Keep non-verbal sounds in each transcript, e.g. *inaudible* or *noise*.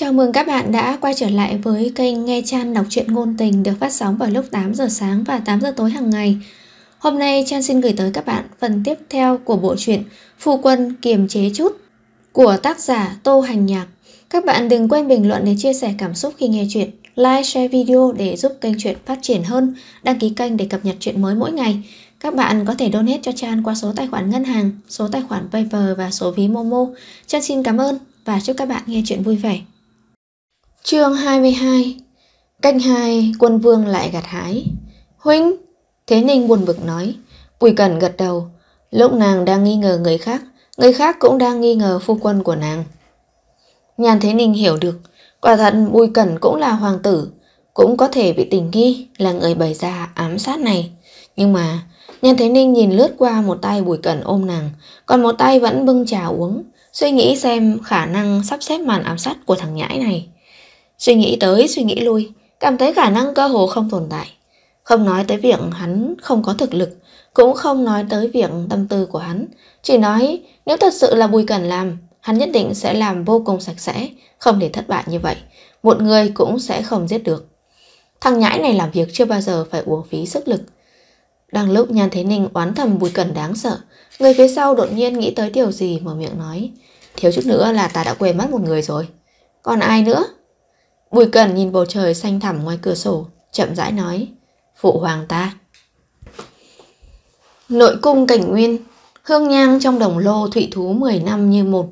Chào mừng các bạn đã quay trở lại với kênh Nghe Chan đọc truyện ngôn tình được phát sóng vào lúc 8 giờ sáng và 8 giờ tối hàng ngày. Hôm nay Chan xin gửi tới các bạn phần tiếp theo của bộ truyện Phu quân kiềm chế chút của tác giả Tô Hành Nhạc. Các bạn đừng quên bình luận để chia sẻ cảm xúc khi nghe truyện, like, share video để giúp kênh truyện phát triển hơn, đăng ký kênh để cập nhật truyện mới mỗi ngày. Các bạn có thể donate cho Chan qua số tài khoản ngân hàng, số tài khoản paypal và số ví Momo. Chan xin cảm ơn và chúc các bạn nghe chuyện vui vẻ. Chương 22 Canh hai quân vương lại gặt hái Huynh Thế Ninh buồn bực nói Bùi Cẩn gật đầu Lúc nàng đang nghi ngờ người khác Người khác cũng đang nghi ngờ phu quân của nàng Nhàn Thế Ninh hiểu được Quả thật Bùi Cẩn cũng là hoàng tử Cũng có thể bị tình nghi Là người bày ra ám sát này Nhưng mà nhàn Thế Ninh nhìn lướt qua một tay Bùi Cẩn ôm nàng, còn một tay vẫn bưng trà uống, suy nghĩ xem khả năng sắp xếp màn ám sát của thằng nhãi này. Suy nghĩ tới suy nghĩ lui, cảm thấy khả năng cơ hồ không tồn tại. Không nói tới việc hắn không có thực lực, cũng không nói tới việc tâm tư của hắn, chỉ nói nếu thật sự là Bùi Cần làm, hắn nhất định sẽ làm vô cùng sạch sẽ, không để thất bại như vậy, một người cũng sẽ không giết được. Thằng nhãi này làm việc chưa bao giờ phải uổng phí sức lực. Đang lúc Nhan Thế Ninh oán thầm Bùi Cần đáng sợ, người phía sau đột nhiên nghĩ tới điều gì mở miệng nói, thiếu chút nữa là ta đã quên mất một người rồi. Còn ai nữa? Bùi Cẩn nhìn bầu trời xanh thẳm ngoài cửa sổ, chậm rãi nói, phụ hoàng ta. Nội cung cảnh nguyên, hương nhang trong đồng lô thụy thú 10 năm như một,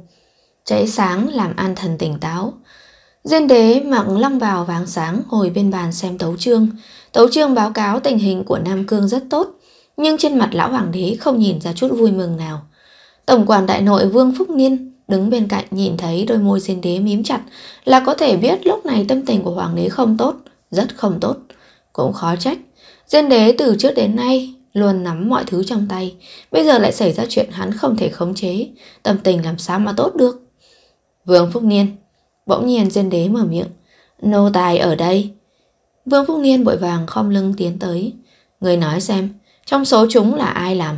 cháy sáng làm an thần tỉnh táo. Diên đế mặc long vào vàng sáng ngồi bên bàn xem tấu trương. Tấu trương báo cáo tình hình của Nam Cương rất tốt, nhưng trên mặt lão hoàng đế không nhìn ra chút vui mừng nào. Tổng quản đại nội Vương Phúc Niên Đứng bên cạnh nhìn thấy đôi môi diên đế mím chặt là có thể biết lúc này tâm tình của hoàng đế không tốt, rất không tốt. Cũng khó trách, diên đế từ trước đến nay luôn nắm mọi thứ trong tay, bây giờ lại xảy ra chuyện hắn không thể khống chế, tâm tình làm sao mà tốt được. Vương Phúc Niên Bỗng nhiên diên đế mở miệng, nô tài ở đây. Vương Phúc Niên bội vàng khom lưng tiến tới, người nói xem, trong số chúng là ai làm?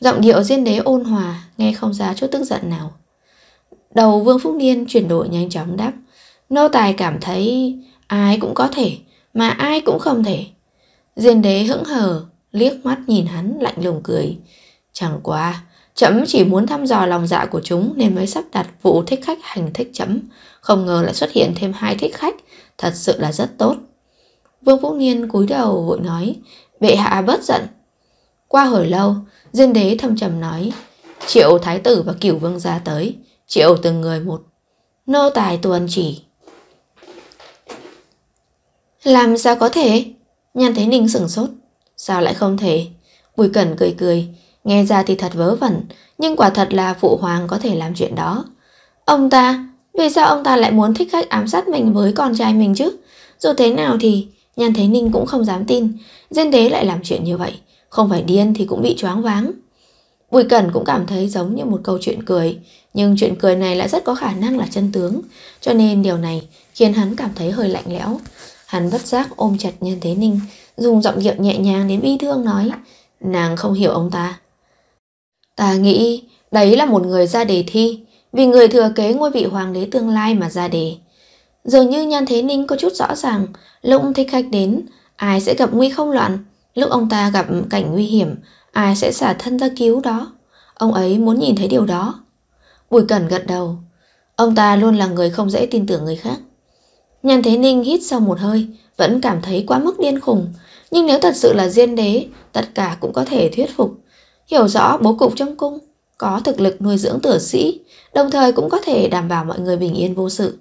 Giọng điệu diên đế ôn hòa, nghe không ra chút tức giận nào. Đầu Vương Phúc Niên chuyển đổi nhanh chóng đáp Nô tài cảm thấy ai cũng có thể Mà ai cũng không thể Diên đế hững hờ Liếc mắt nhìn hắn lạnh lùng cười Chẳng qua Chấm chỉ muốn thăm dò lòng dạ của chúng Nên mới sắp đặt vụ thích khách hành thích chấm Không ngờ lại xuất hiện thêm hai thích khách Thật sự là rất tốt Vương Phúc Niên cúi đầu vội nói Bệ hạ bớt giận Qua hồi lâu Diên đế thâm trầm nói Triệu thái tử và cửu vương gia tới triệu từng người một. Nô tài tuần chỉ. Làm sao có thể? Nhan Thế Ninh sửng sốt. Sao lại không thể? Bùi Cẩn cười cười. Nghe ra thì thật vớ vẩn, nhưng quả thật là phụ hoàng có thể làm chuyện đó. Ông ta, vì sao ông ta lại muốn thích khách ám sát mình với con trai mình chứ? Dù thế nào thì, Nhan Thế Ninh cũng không dám tin, Diên Đế lại làm chuyện như vậy. Không phải điên thì cũng bị choáng váng. Bùi Cẩn cũng cảm thấy giống như một câu chuyện cười, nhưng chuyện cười này lại rất có khả năng là chân tướng, cho nên điều này khiến hắn cảm thấy hơi lạnh lẽo. Hắn bất giác ôm chặt Nhan Thế Ninh, dùng giọng điệu nhẹ nhàng đến bi thương nói, nàng không hiểu ông ta. Ta nghĩ đấy là một người ra đề thi, vì người thừa kế ngôi vị hoàng đế tương lai mà ra đề. Dường như Nhan Thế Ninh có chút rõ ràng, lúc thích khách đến, ai sẽ gặp nguy không loạn, lúc ông ta gặp cảnh nguy hiểm, Ai sẽ xả thân ra cứu đó Ông ấy muốn nhìn thấy điều đó Bùi Cẩn gật đầu Ông ta luôn là người không dễ tin tưởng người khác Nhàn Thế Ninh hít sau một hơi Vẫn cảm thấy quá mức điên khùng Nhưng nếu thật sự là diên đế Tất cả cũng có thể thuyết phục Hiểu rõ bố cục trong cung Có thực lực nuôi dưỡng tử sĩ Đồng thời cũng có thể đảm bảo mọi người bình yên vô sự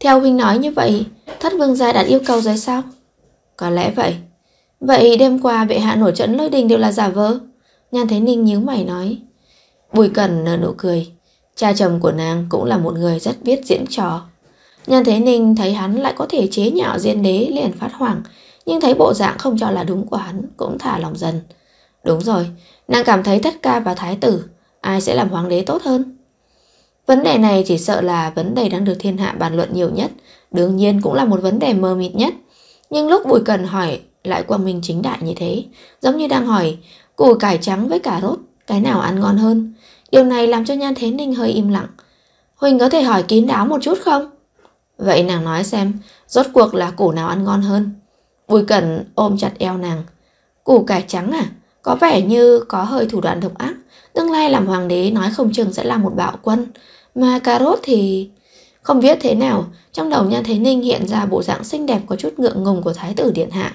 Theo huynh nói như vậy Thất vương gia đạt yêu cầu rồi sao Có lẽ vậy Vậy đêm qua bệ hạ nổi trận lôi đình đều là giả vờ Nhan Thế Ninh nhíu mày nói Bùi Cẩn nở nụ cười Cha chồng của nàng cũng là một người rất biết diễn trò Nhan Thế Ninh thấy hắn lại có thể chế nhạo diên đế liền phát hoảng Nhưng thấy bộ dạng không cho là đúng của hắn cũng thả lòng dần Đúng rồi, nàng cảm thấy thất ca và thái tử Ai sẽ làm hoàng đế tốt hơn Vấn đề này chỉ sợ là vấn đề đang được thiên hạ bàn luận nhiều nhất Đương nhiên cũng là một vấn đề mơ mịt nhất Nhưng lúc Bùi Cần hỏi lại quang minh chính đại như thế, giống như đang hỏi củ cải trắng với cà rốt, cái nào ăn ngon hơn. Điều này làm cho Nhan Thế Ninh hơi im lặng. Huỳnh có thể hỏi kín đáo một chút không? Vậy nàng nói xem, rốt cuộc là củ nào ăn ngon hơn? Bùi Cẩn ôm chặt eo nàng. Củ cải trắng à? Có vẻ như có hơi thủ đoạn độc ác. Tương lai làm hoàng đế nói không chừng sẽ là một bạo quân. Mà cà rốt thì... Không biết thế nào, trong đầu Nhan Thế Ninh hiện ra bộ dạng xinh đẹp có chút ngượng ngùng của Thái tử Điện Hạ.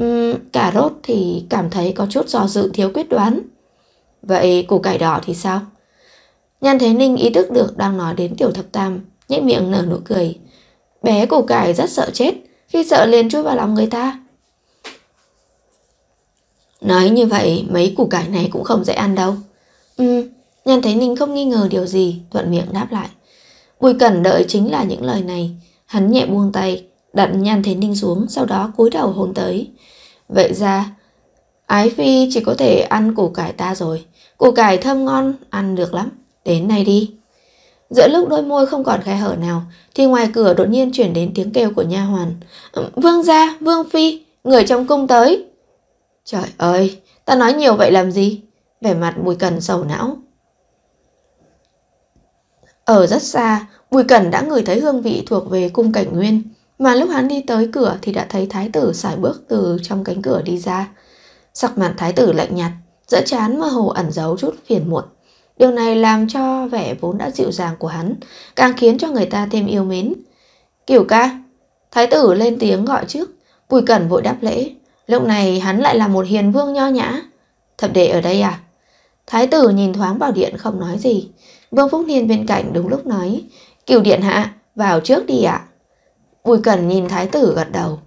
Uhm, cà rốt thì cảm thấy có chút do dự thiếu quyết đoán. Vậy củ cải đỏ thì sao? Nhan Thế Ninh ý thức được đang nói đến tiểu thập tam, nhếch miệng nở nụ cười. Bé củ cải rất sợ chết, khi sợ liền chui vào lòng người ta. Nói như vậy mấy củ cải này cũng không dễ ăn đâu. Ừm, Nhan Thế Ninh không nghi ngờ điều gì, thuận miệng đáp lại. Bùi Cẩn đợi chính là những lời này. Hắn nhẹ buông tay, đặt nhan thế ninh xuống sau đó cúi đầu hôn tới. Vậy ra, Ái Phi chỉ có thể ăn củ cải ta rồi. Củ cải thơm ngon, ăn được lắm. Đến này đi. Giữa lúc đôi môi không còn khe hở nào, thì ngoài cửa đột nhiên chuyển đến tiếng kêu của nha hoàn. Ừ, vương gia, Vương Phi, người trong cung tới. Trời ơi, ta nói nhiều vậy làm gì? Vẻ mặt Bùi Cần sầu não. Ở rất xa, Bùi cần đã ngửi thấy hương vị thuộc về cung cảnh nguyên. Mà lúc hắn đi tới cửa thì đã thấy thái tử xài bước từ trong cánh cửa đi ra. Sắc mặt thái tử lạnh nhạt, dỡ chán mơ hồ ẩn giấu chút phiền muộn. Điều này làm cho vẻ vốn đã dịu dàng của hắn, càng khiến cho người ta thêm yêu mến. Kiểu ca, thái tử lên tiếng gọi trước, bùi cẩn vội đáp lễ. Lúc này hắn lại là một hiền vương nho nhã. Thập đệ ở đây à? Thái tử nhìn thoáng vào điện không nói gì. Vương Phúc Niên bên cạnh đúng lúc nói, cửu điện hạ, vào trước đi ạ. À. Bùi Cẩn nhìn thái tử gật đầu.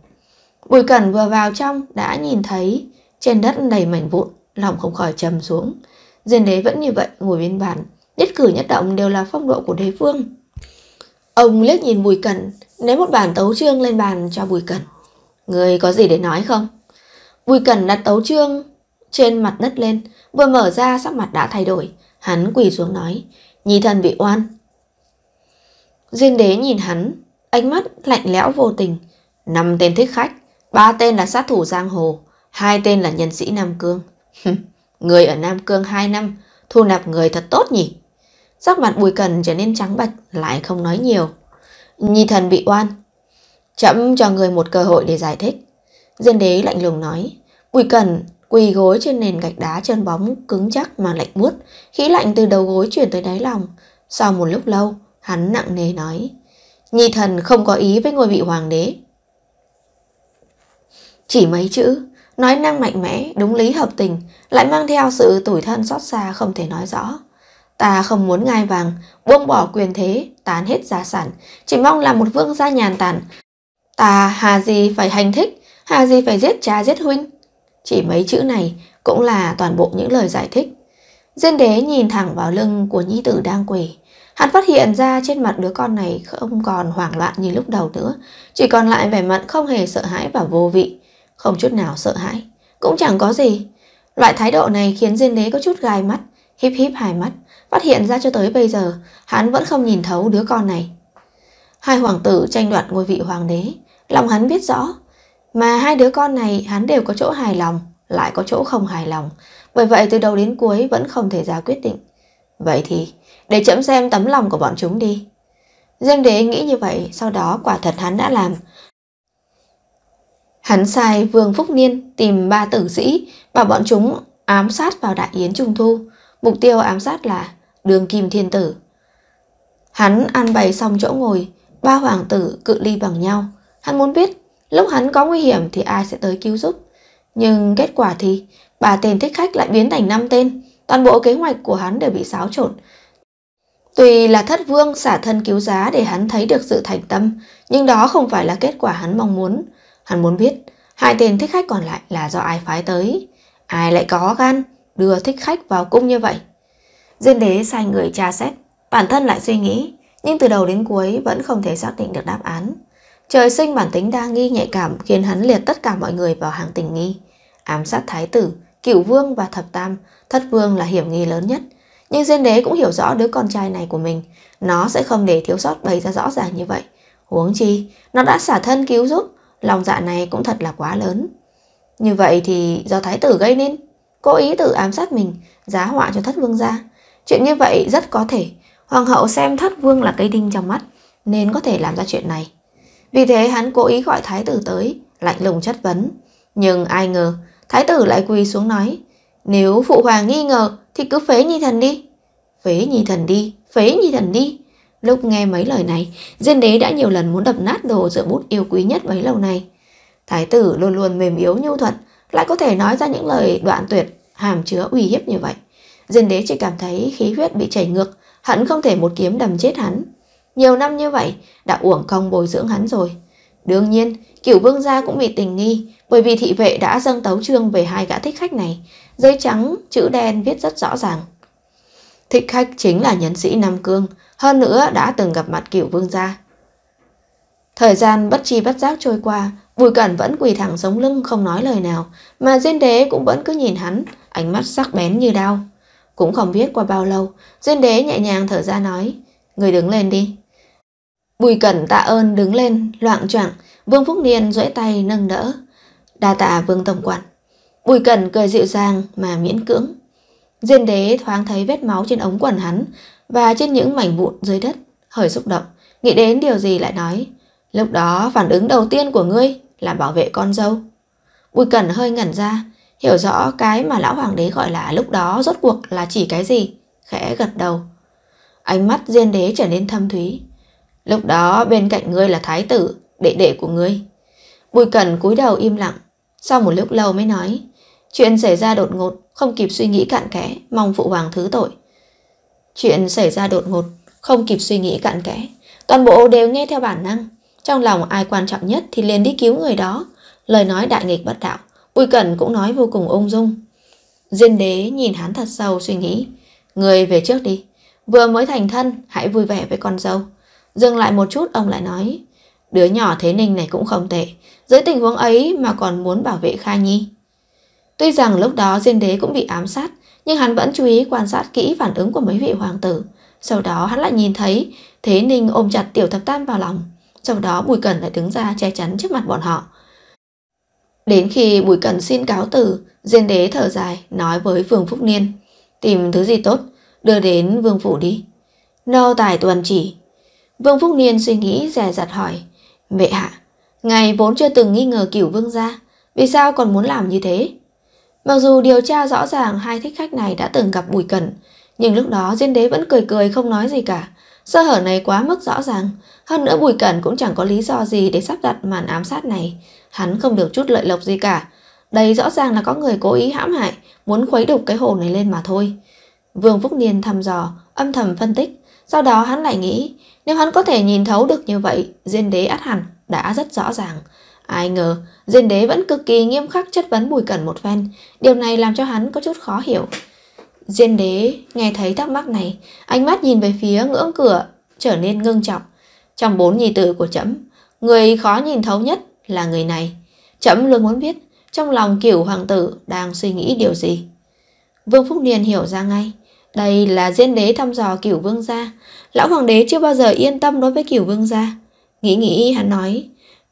Bùi Cẩn vừa vào trong đã nhìn thấy trên đất đầy mảnh vụn, lòng không khỏi trầm xuống. Diên đế vẫn như vậy ngồi bên bàn, nhất cử nhất động đều là phong độ của đế vương. Ông liếc nhìn Bùi Cẩn, ném một bản tấu trương lên bàn cho Bùi Cẩn. Người có gì để nói không? Bùi Cẩn đặt tấu trương trên mặt đất lên, vừa mở ra sắc mặt đã thay đổi. Hắn quỳ xuống nói, nhi thần bị oan. Diên đế nhìn hắn, Ánh mắt lạnh lẽo vô tình năm tên thích khách ba tên là sát thủ giang hồ hai tên là nhân sĩ Nam Cương Người ở Nam Cương 2 năm Thu nạp người thật tốt nhỉ Sắc mặt bùi cần trở nên trắng bạch Lại không nói nhiều Nhi thần bị oan Chậm cho người một cơ hội để giải thích Diên đế lạnh lùng nói Bùi cần quỳ gối trên nền gạch đá chân bóng Cứng chắc mà lạnh buốt Khí lạnh từ đầu gối chuyển tới đáy lòng Sau một lúc lâu Hắn nặng nề nói Nhi thần không có ý với ngôi vị hoàng đế. Chỉ mấy chữ, nói năng mạnh mẽ, đúng lý hợp tình, lại mang theo sự tủi thân xót xa không thể nói rõ. Ta không muốn ngai vàng, buông bỏ quyền thế, tán hết gia sản, chỉ mong là một vương gia nhàn tản. Ta hà gì phải hành thích, hà gì phải giết cha giết huynh. Chỉ mấy chữ này cũng là toàn bộ những lời giải thích. Diên đế nhìn thẳng vào lưng của nhi tử đang quỳ, Hắn phát hiện ra trên mặt đứa con này không còn hoảng loạn như lúc đầu nữa, chỉ còn lại vẻ mặt không hề sợ hãi và vô vị, không chút nào sợ hãi, cũng chẳng có gì. Loại thái độ này khiến Diên Đế có chút gai mắt, híp híp hai mắt, phát hiện ra cho tới bây giờ, hắn vẫn không nhìn thấu đứa con này. Hai hoàng tử tranh đoạt ngôi vị hoàng đế, lòng hắn biết rõ, mà hai đứa con này hắn đều có chỗ hài lòng, lại có chỗ không hài lòng, bởi vậy từ đầu đến cuối vẫn không thể ra quyết định. Vậy thì để chậm xem tấm lòng của bọn chúng đi. Riêng đế nghĩ như vậy, sau đó quả thật hắn đã làm. Hắn sai Vương Phúc Niên tìm ba tử sĩ, bảo bọn chúng ám sát vào đại yến trung thu. Mục tiêu ám sát là đường kim thiên tử. Hắn ăn bày xong chỗ ngồi, ba hoàng tử cự ly bằng nhau. Hắn muốn biết lúc hắn có nguy hiểm thì ai sẽ tới cứu giúp. Nhưng kết quả thì ba tên thích khách lại biến thành năm tên. Toàn bộ kế hoạch của hắn đều bị xáo trộn, Tuy là thất vương xả thân cứu giá để hắn thấy được sự thành tâm, nhưng đó không phải là kết quả hắn mong muốn. Hắn muốn biết hai tên thích khách còn lại là do ai phái tới. Ai lại có gan đưa thích khách vào cung như vậy? Diên đế sai người tra xét, bản thân lại suy nghĩ, nhưng từ đầu đến cuối vẫn không thể xác định được đáp án. Trời sinh bản tính đa nghi nhạy cảm khiến hắn liệt tất cả mọi người vào hàng tình nghi. Ám sát thái tử, cựu vương và thập tam, thất vương là hiểm nghi lớn nhất – nhưng Diên Đế cũng hiểu rõ đứa con trai này của mình, nó sẽ không để thiếu sót bày ra rõ ràng như vậy. Huống chi, nó đã xả thân cứu giúp, lòng dạ này cũng thật là quá lớn. Như vậy thì do thái tử gây nên, cố ý tự ám sát mình, giá họa cho thất vương gia. Chuyện như vậy rất có thể, hoàng hậu xem thất vương là cây đinh trong mắt, nên có thể làm ra chuyện này. Vì thế hắn cố ý gọi thái tử tới, lạnh lùng chất vấn. Nhưng ai ngờ, thái tử lại quỳ xuống nói, nếu phụ hoàng nghi ngờ thì cứ phế nhi thần đi. Phế nhi thần đi, phế nhi thần đi. Lúc nghe mấy lời này, diên đế đã nhiều lần muốn đập nát đồ dựa bút yêu quý nhất mấy lâu nay. Thái tử luôn luôn mềm yếu nhu thuận, lại có thể nói ra những lời đoạn tuyệt, hàm chứa uy hiếp như vậy. Diên đế chỉ cảm thấy khí huyết bị chảy ngược, hận không thể một kiếm đầm chết hắn. Nhiều năm như vậy, đã uổng công bồi dưỡng hắn rồi. Đương nhiên, cửu vương gia cũng bị tình nghi bởi vì thị vệ đã dâng tấu trương về hai gã thích khách này. Giấy trắng, chữ đen viết rất rõ ràng. Thích khách chính là nhân sĩ Nam Cương, hơn nữa đã từng gặp mặt cửu vương gia. Thời gian bất chi bất giác trôi qua, Bùi Cẩn vẫn quỳ thẳng sống lưng không nói lời nào, mà Diên Đế cũng vẫn cứ nhìn hắn, ánh mắt sắc bén như đau. Cũng không biết qua bao lâu, Diên Đế nhẹ nhàng thở ra nói, người đứng lên đi. Bùi cẩn tạ ơn đứng lên, loạn choạng Vương Phúc Niên duỗi tay nâng đỡ. Đa tạ Vương Tổng Quản. Bùi cẩn cười dịu dàng mà miễn cưỡng. Diên đế thoáng thấy vết máu trên ống quần hắn và trên những mảnh vụn dưới đất, hơi xúc động, nghĩ đến điều gì lại nói. Lúc đó phản ứng đầu tiên của ngươi là bảo vệ con dâu. Bùi cẩn hơi ngẩn ra, hiểu rõ cái mà lão hoàng đế gọi là lúc đó rốt cuộc là chỉ cái gì, khẽ gật đầu. Ánh mắt diên đế trở nên thâm thúy. Lúc đó bên cạnh ngươi là thái tử, đệ đệ của ngươi. Bùi Cẩn cúi đầu im lặng, sau một lúc lâu mới nói, chuyện xảy ra đột ngột, không kịp suy nghĩ cạn kẽ, mong phụ hoàng thứ tội. Chuyện xảy ra đột ngột, không kịp suy nghĩ cạn kẽ, toàn bộ đều nghe theo bản năng, trong lòng ai quan trọng nhất thì liền đi cứu người đó. Lời nói đại nghịch bất đạo, Bùi Cẩn cũng nói vô cùng ung dung. Diên đế nhìn hắn thật sâu suy nghĩ, người về trước đi, vừa mới thành thân, hãy vui vẻ với con dâu. Dừng lại một chút ông lại nói Đứa nhỏ thế Ninh này cũng không tệ Dưới tình huống ấy mà còn muốn bảo vệ Kha Nhi Tuy rằng lúc đó Diên Đế cũng bị ám sát Nhưng hắn vẫn chú ý quan sát kỹ phản ứng của mấy vị hoàng tử Sau đó hắn lại nhìn thấy Thế Ninh ôm chặt Tiểu Thập Tam vào lòng Sau đó Bùi Cẩn lại đứng ra che chắn trước mặt bọn họ Đến khi Bùi Cẩn xin cáo từ Diên Đế thở dài nói với Vương Phúc Niên Tìm thứ gì tốt Đưa đến Vương Phủ đi Nô Tài Tuần chỉ Vương Phúc Niên suy nghĩ rè dặt hỏi Mẹ hạ Ngài vốn chưa từng nghi ngờ cửu vương gia Vì sao còn muốn làm như thế Mặc dù điều tra rõ ràng hai thích khách này đã từng gặp Bùi Cẩn Nhưng lúc đó Diên Đế vẫn cười cười không nói gì cả Sơ hở này quá mức rõ ràng Hơn nữa Bùi Cẩn cũng chẳng có lý do gì để sắp đặt màn ám sát này Hắn không được chút lợi lộc gì cả Đây rõ ràng là có người cố ý hãm hại Muốn khuấy đục cái hồ này lên mà thôi Vương Phúc Niên thăm dò Âm thầm phân tích sau đó hắn lại nghĩ, nếu hắn có thể nhìn thấu được như vậy, diên đế át hẳn, đã rất rõ ràng. Ai ngờ, diên đế vẫn cực kỳ nghiêm khắc chất vấn bùi cẩn một phen, điều này làm cho hắn có chút khó hiểu. Diên đế nghe thấy thắc mắc này, ánh mắt nhìn về phía ngưỡng cửa, trở nên ngưng trọng. Trong bốn nhi tử của trẫm người khó nhìn thấu nhất là người này. Trẫm luôn muốn biết, trong lòng cửu hoàng tử đang suy nghĩ điều gì. Vương Phúc Niên hiểu ra ngay, đây là diễn đế thăm dò cửu vương gia. Lão hoàng đế chưa bao giờ yên tâm đối với cửu vương gia. Nghĩ nghĩ hắn nói,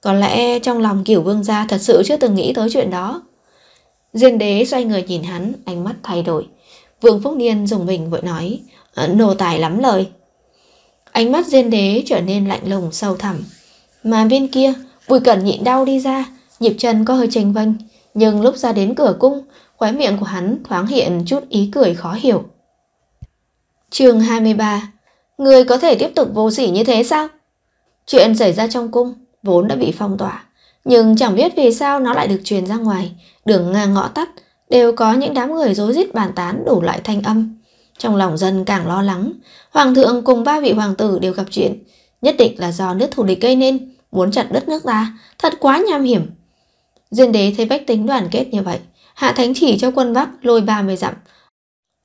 có lẽ trong lòng cửu vương gia thật sự chưa từng nghĩ tới chuyện đó. Diên đế xoay người nhìn hắn, ánh mắt thay đổi. Vương Phúc Niên dùng mình vội nói, ờ, nô tài lắm lời. Ánh mắt diên đế trở nên lạnh lùng sâu thẳm. Mà bên kia, bùi cẩn nhịn đau đi ra, nhịp chân có hơi chênh vênh. Nhưng lúc ra đến cửa cung, khóe miệng của hắn thoáng hiện chút ý cười khó hiểu chương 23 Người có thể tiếp tục vô sỉ như thế sao? Chuyện xảy ra trong cung vốn đã bị phong tỏa Nhưng chẳng biết vì sao nó lại được truyền ra ngoài Đường ngang ngõ tắt Đều có những đám người rối rít bàn tán đủ loại thanh âm Trong lòng dân càng lo lắng Hoàng thượng cùng ba vị hoàng tử đều gặp chuyện Nhất định là do nước thủ địch gây nên Muốn chặt đất nước ta Thật quá nham hiểm diên đế thấy bách tính đoàn kết như vậy Hạ thánh chỉ cho quân Bắc lôi ba mươi dặm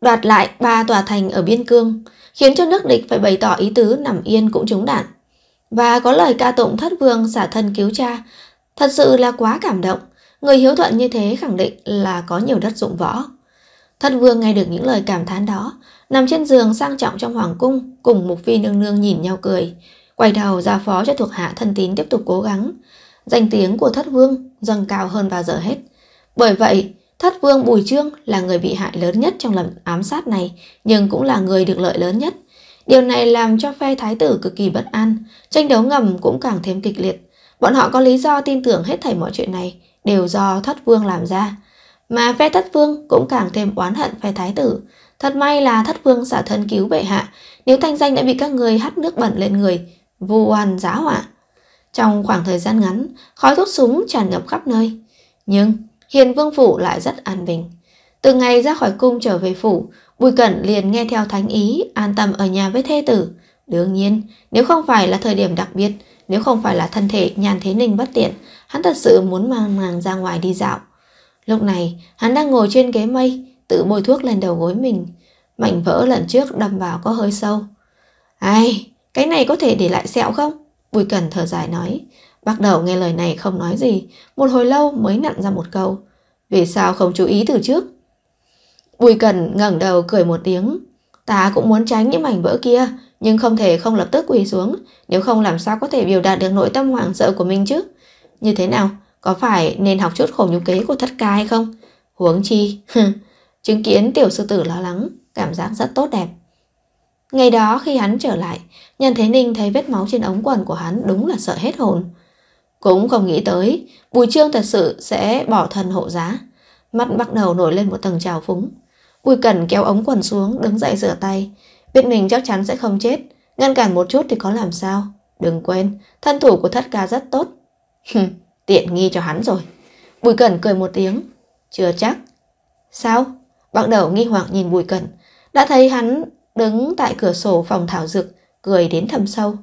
đoạt lại ba tòa thành ở biên cương, khiến cho nước địch phải bày tỏ ý tứ nằm yên cũng trúng đạn. Và có lời ca tụng thất vương xả thân cứu cha, thật sự là quá cảm động. Người hiếu thuận như thế khẳng định là có nhiều đất dụng võ. Thất vương nghe được những lời cảm thán đó, nằm trên giường sang trọng trong hoàng cung, cùng mục phi nương nương nhìn nhau cười, quay đầu ra phó cho thuộc hạ thân tín tiếp tục cố gắng. Danh tiếng của thất vương dâng cao hơn bao giờ hết. Bởi vậy, Thất vương Bùi Trương là người bị hại lớn nhất trong lần ám sát này, nhưng cũng là người được lợi lớn nhất. Điều này làm cho phe thái tử cực kỳ bất an, tranh đấu ngầm cũng càng thêm kịch liệt. Bọn họ có lý do tin tưởng hết thảy mọi chuyện này đều do thất vương làm ra. Mà phe thất vương cũng càng thêm oán hận phe thái tử. Thật may là thất vương xả thân cứu bệ hạ, nếu thanh danh đã bị các người hắt nước bẩn lên người, vu oan giá họa. Trong khoảng thời gian ngắn, khói thuốc súng tràn ngập khắp nơi. Nhưng Hiền Vương Phủ lại rất an bình. Từ ngày ra khỏi cung trở về phủ, Bùi Cẩn liền nghe theo thánh ý, an tâm ở nhà với thê tử. Đương nhiên, nếu không phải là thời điểm đặc biệt, nếu không phải là thân thể nhàn thế ninh bất tiện, hắn thật sự muốn mang nàng ra ngoài đi dạo. Lúc này, hắn đang ngồi trên ghế mây, tự bôi thuốc lên đầu gối mình. Mảnh vỡ lần trước đâm vào có hơi sâu. Ai, cái này có thể để lại sẹo không? Bùi Cẩn thở dài nói. Bắt đầu nghe lời này không nói gì, một hồi lâu mới nặn ra một câu. Vì sao không chú ý từ trước? Bùi Cần ngẩng đầu cười một tiếng. Ta cũng muốn tránh những mảnh vỡ kia, nhưng không thể không lập tức quỳ xuống, nếu không làm sao có thể biểu đạt được nội tâm hoảng sợ của mình chứ. Như thế nào, có phải nên học chút khổ nhục kế của thất ca hay không? Huống chi, chứng kiến tiểu sư tử lo lắng, cảm giác rất tốt đẹp. Ngày đó khi hắn trở lại, Nhàn Thế Ninh thấy vết máu trên ống quần của hắn đúng là sợ hết hồn. Cũng không nghĩ tới, Bùi Trương thật sự sẽ bỏ thân hộ giá. Mắt bắt đầu nổi lên một tầng trào phúng. Bùi Cẩn kéo ống quần xuống, đứng dậy rửa tay. Biết mình chắc chắn sẽ không chết, ngăn cản một chút thì có làm sao. Đừng quên, thân thủ của thất ca rất tốt. *laughs* tiện nghi cho hắn rồi. Bùi Cẩn cười một tiếng. Chưa chắc. Sao? Bắt đầu nghi hoặc nhìn Bùi Cẩn. Đã thấy hắn đứng tại cửa sổ phòng thảo dược, cười đến thầm sâu.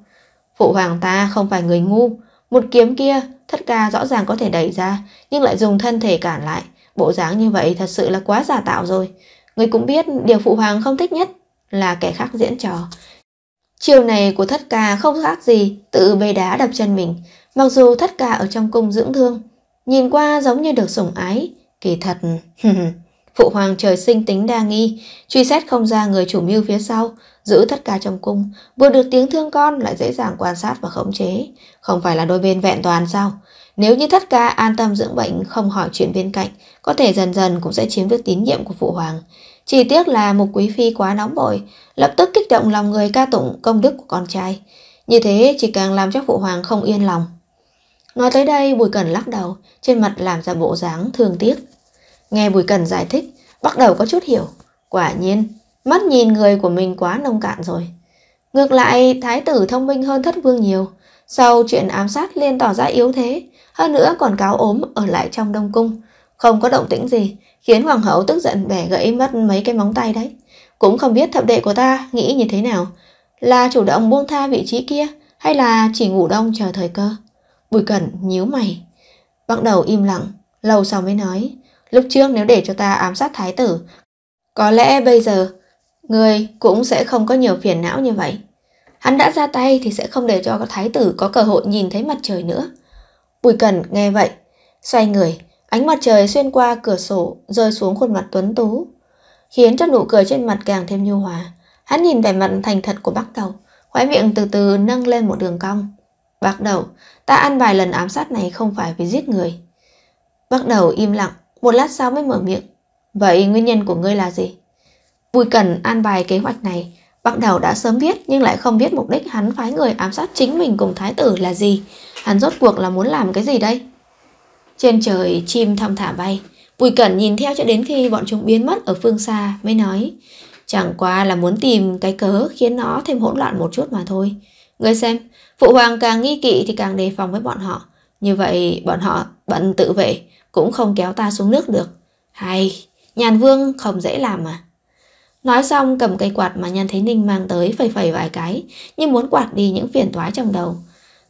Phụ hoàng ta không phải người ngu, một kiếm kia, thất ca rõ ràng có thể đẩy ra, nhưng lại dùng thân thể cản lại. Bộ dáng như vậy thật sự là quá giả tạo rồi. Người cũng biết điều phụ hoàng không thích nhất là kẻ khác diễn trò. Chiều này của thất ca không khác gì, tự bê đá đập chân mình. Mặc dù thất ca ở trong cung dưỡng thương, nhìn qua giống như được sủng ái. Kỳ thật, *laughs* phụ hoàng trời sinh tính đa nghi, truy xét không ra người chủ mưu phía sau, giữ tất cả trong cung, vừa được tiếng thương con lại dễ dàng quan sát và khống chế. Không phải là đôi bên vẹn toàn sao? Nếu như thất ca an tâm dưỡng bệnh không hỏi chuyện bên cạnh, có thể dần dần cũng sẽ chiếm được tín nhiệm của phụ hoàng. Chỉ tiếc là một quý phi quá nóng vội, lập tức kích động lòng người ca tụng công đức của con trai. Như thế chỉ càng làm cho phụ hoàng không yên lòng. Nói tới đây Bùi Cẩn lắc đầu, trên mặt làm ra bộ dáng thương tiếc. Nghe Bùi Cẩn giải thích, bắt đầu có chút hiểu. Quả nhiên, Mắt nhìn người của mình quá nông cạn rồi. Ngược lại, thái tử thông minh hơn thất vương nhiều. Sau chuyện ám sát liên tỏ ra yếu thế, hơn nữa còn cáo ốm ở lại trong đông cung. Không có động tĩnh gì, khiến hoàng hậu tức giận bẻ gãy mất mấy cái móng tay đấy. Cũng không biết thập đệ của ta nghĩ như thế nào. Là chủ động buông tha vị trí kia, hay là chỉ ngủ đông chờ thời cơ. Bùi cẩn nhíu mày. Bắt đầu im lặng, lâu sau mới nói. Lúc trước nếu để cho ta ám sát thái tử, có lẽ bây giờ Người cũng sẽ không có nhiều phiền não như vậy. Hắn đã ra tay thì sẽ không để cho thái tử có cơ hội nhìn thấy mặt trời nữa. Bùi Cần nghe vậy, xoay người, ánh mặt trời xuyên qua cửa sổ rơi xuống khuôn mặt tuấn tú, khiến cho nụ cười trên mặt càng thêm nhu hòa. Hắn nhìn vẻ mặt thành thật của bác đầu, khóe miệng từ từ nâng lên một đường cong. Bác đầu, ta ăn vài lần ám sát này không phải vì giết người. Bác đầu im lặng, một lát sau mới mở miệng. Vậy nguyên nhân của ngươi là gì? Vui Cần an bài kế hoạch này, Bắc Đầu đã sớm biết nhưng lại không biết mục đích hắn phái người ám sát chính mình cùng thái tử là gì. Hắn rốt cuộc là muốn làm cái gì đây? Trên trời chim thăm thả bay, Bùi Cẩn nhìn theo cho đến khi bọn chúng biến mất ở phương xa mới nói Chẳng qua là muốn tìm cái cớ khiến nó thêm hỗn loạn một chút mà thôi. Ngươi xem, phụ hoàng càng nghi kỵ thì càng đề phòng với bọn họ. Như vậy bọn họ bận tự vệ cũng không kéo ta xuống nước được. Hay, nhàn vương không dễ làm mà. Nói xong cầm cây quạt mà Nhan Thế Ninh mang tới phẩy phẩy vài cái, như muốn quạt đi những phiền toái trong đầu.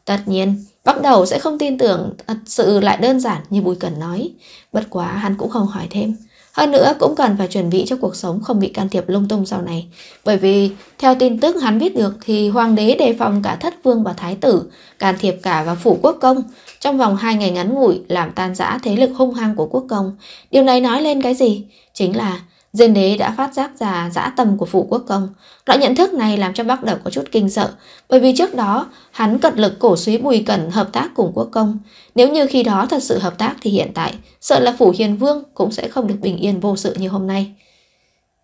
Tất nhiên, bắt đầu sẽ không tin tưởng thật sự lại đơn giản như Bùi Cần nói. Bất quá hắn cũng không hỏi thêm. Hơn nữa cũng cần phải chuẩn bị cho cuộc sống không bị can thiệp lung tung sau này. Bởi vì theo tin tức hắn biết được thì hoàng đế đề phòng cả thất vương và thái tử, can thiệp cả vào phủ quốc công. Trong vòng hai ngày ngắn ngủi làm tan rã thế lực hung hăng của quốc công. Điều này nói lên cái gì? Chính là Diên đế đã phát giác ra dã tâm của phủ quốc công. Loại nhận thức này làm cho Bắc đầu có chút kinh sợ, bởi vì trước đó hắn cật lực cổ suý Bùi Cẩn hợp tác cùng quốc công. Nếu như khi đó thật sự hợp tác thì hiện tại, sợ là phủ hiền vương cũng sẽ không được bình yên vô sự như hôm nay.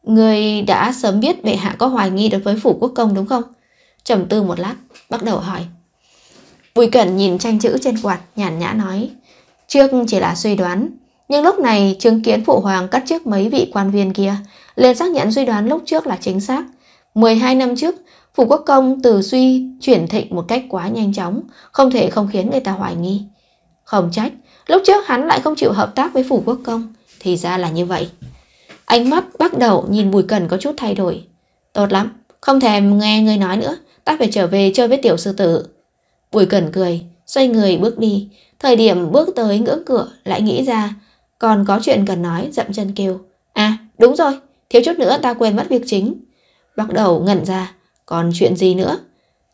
Người đã sớm biết bệ hạ có hoài nghi đối với phủ quốc công đúng không? trầm tư một lát, bắt đầu hỏi. Bùi Cẩn nhìn tranh chữ trên quạt, nhàn nhã nói. Trước chỉ là suy đoán, nhưng lúc này chứng kiến phụ hoàng cắt chức mấy vị quan viên kia, liền xác nhận suy đoán lúc trước là chính xác. 12 năm trước, phủ quốc công từ suy chuyển thịnh một cách quá nhanh chóng, không thể không khiến người ta hoài nghi. Không trách, lúc trước hắn lại không chịu hợp tác với phủ quốc công, thì ra là như vậy. Ánh mắt bắt đầu nhìn Bùi Cần có chút thay đổi. Tốt lắm, không thèm nghe người nói nữa, ta phải trở về chơi với tiểu sư tử. Bùi Cần cười, xoay người bước đi, thời điểm bước tới ngưỡng cửa lại nghĩ ra còn có chuyện cần nói dậm chân kêu À đúng rồi Thiếu chút nữa ta quên mất việc chính bắt đầu ngẩn ra Còn chuyện gì nữa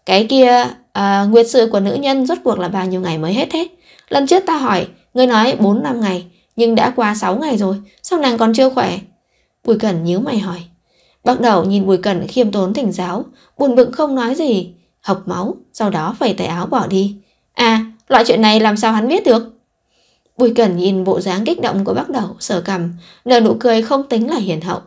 Cái kia à, Nguyệt sự của nữ nhân rốt cuộc là bao nhiêu ngày mới hết hết Lần trước ta hỏi Ngươi nói 4 năm ngày Nhưng đã qua 6 ngày rồi Sao nàng còn chưa khỏe Bùi Cẩn nhíu mày hỏi bắt đầu nhìn Bùi Cẩn khiêm tốn thỉnh giáo Buồn bực không nói gì Học máu Sau đó phẩy tay áo bỏ đi À loại chuyện này làm sao hắn biết được Bùi Cẩn nhìn bộ dáng kích động của bác đầu, sở cầm, nở nụ cười không tính là hiền hậu.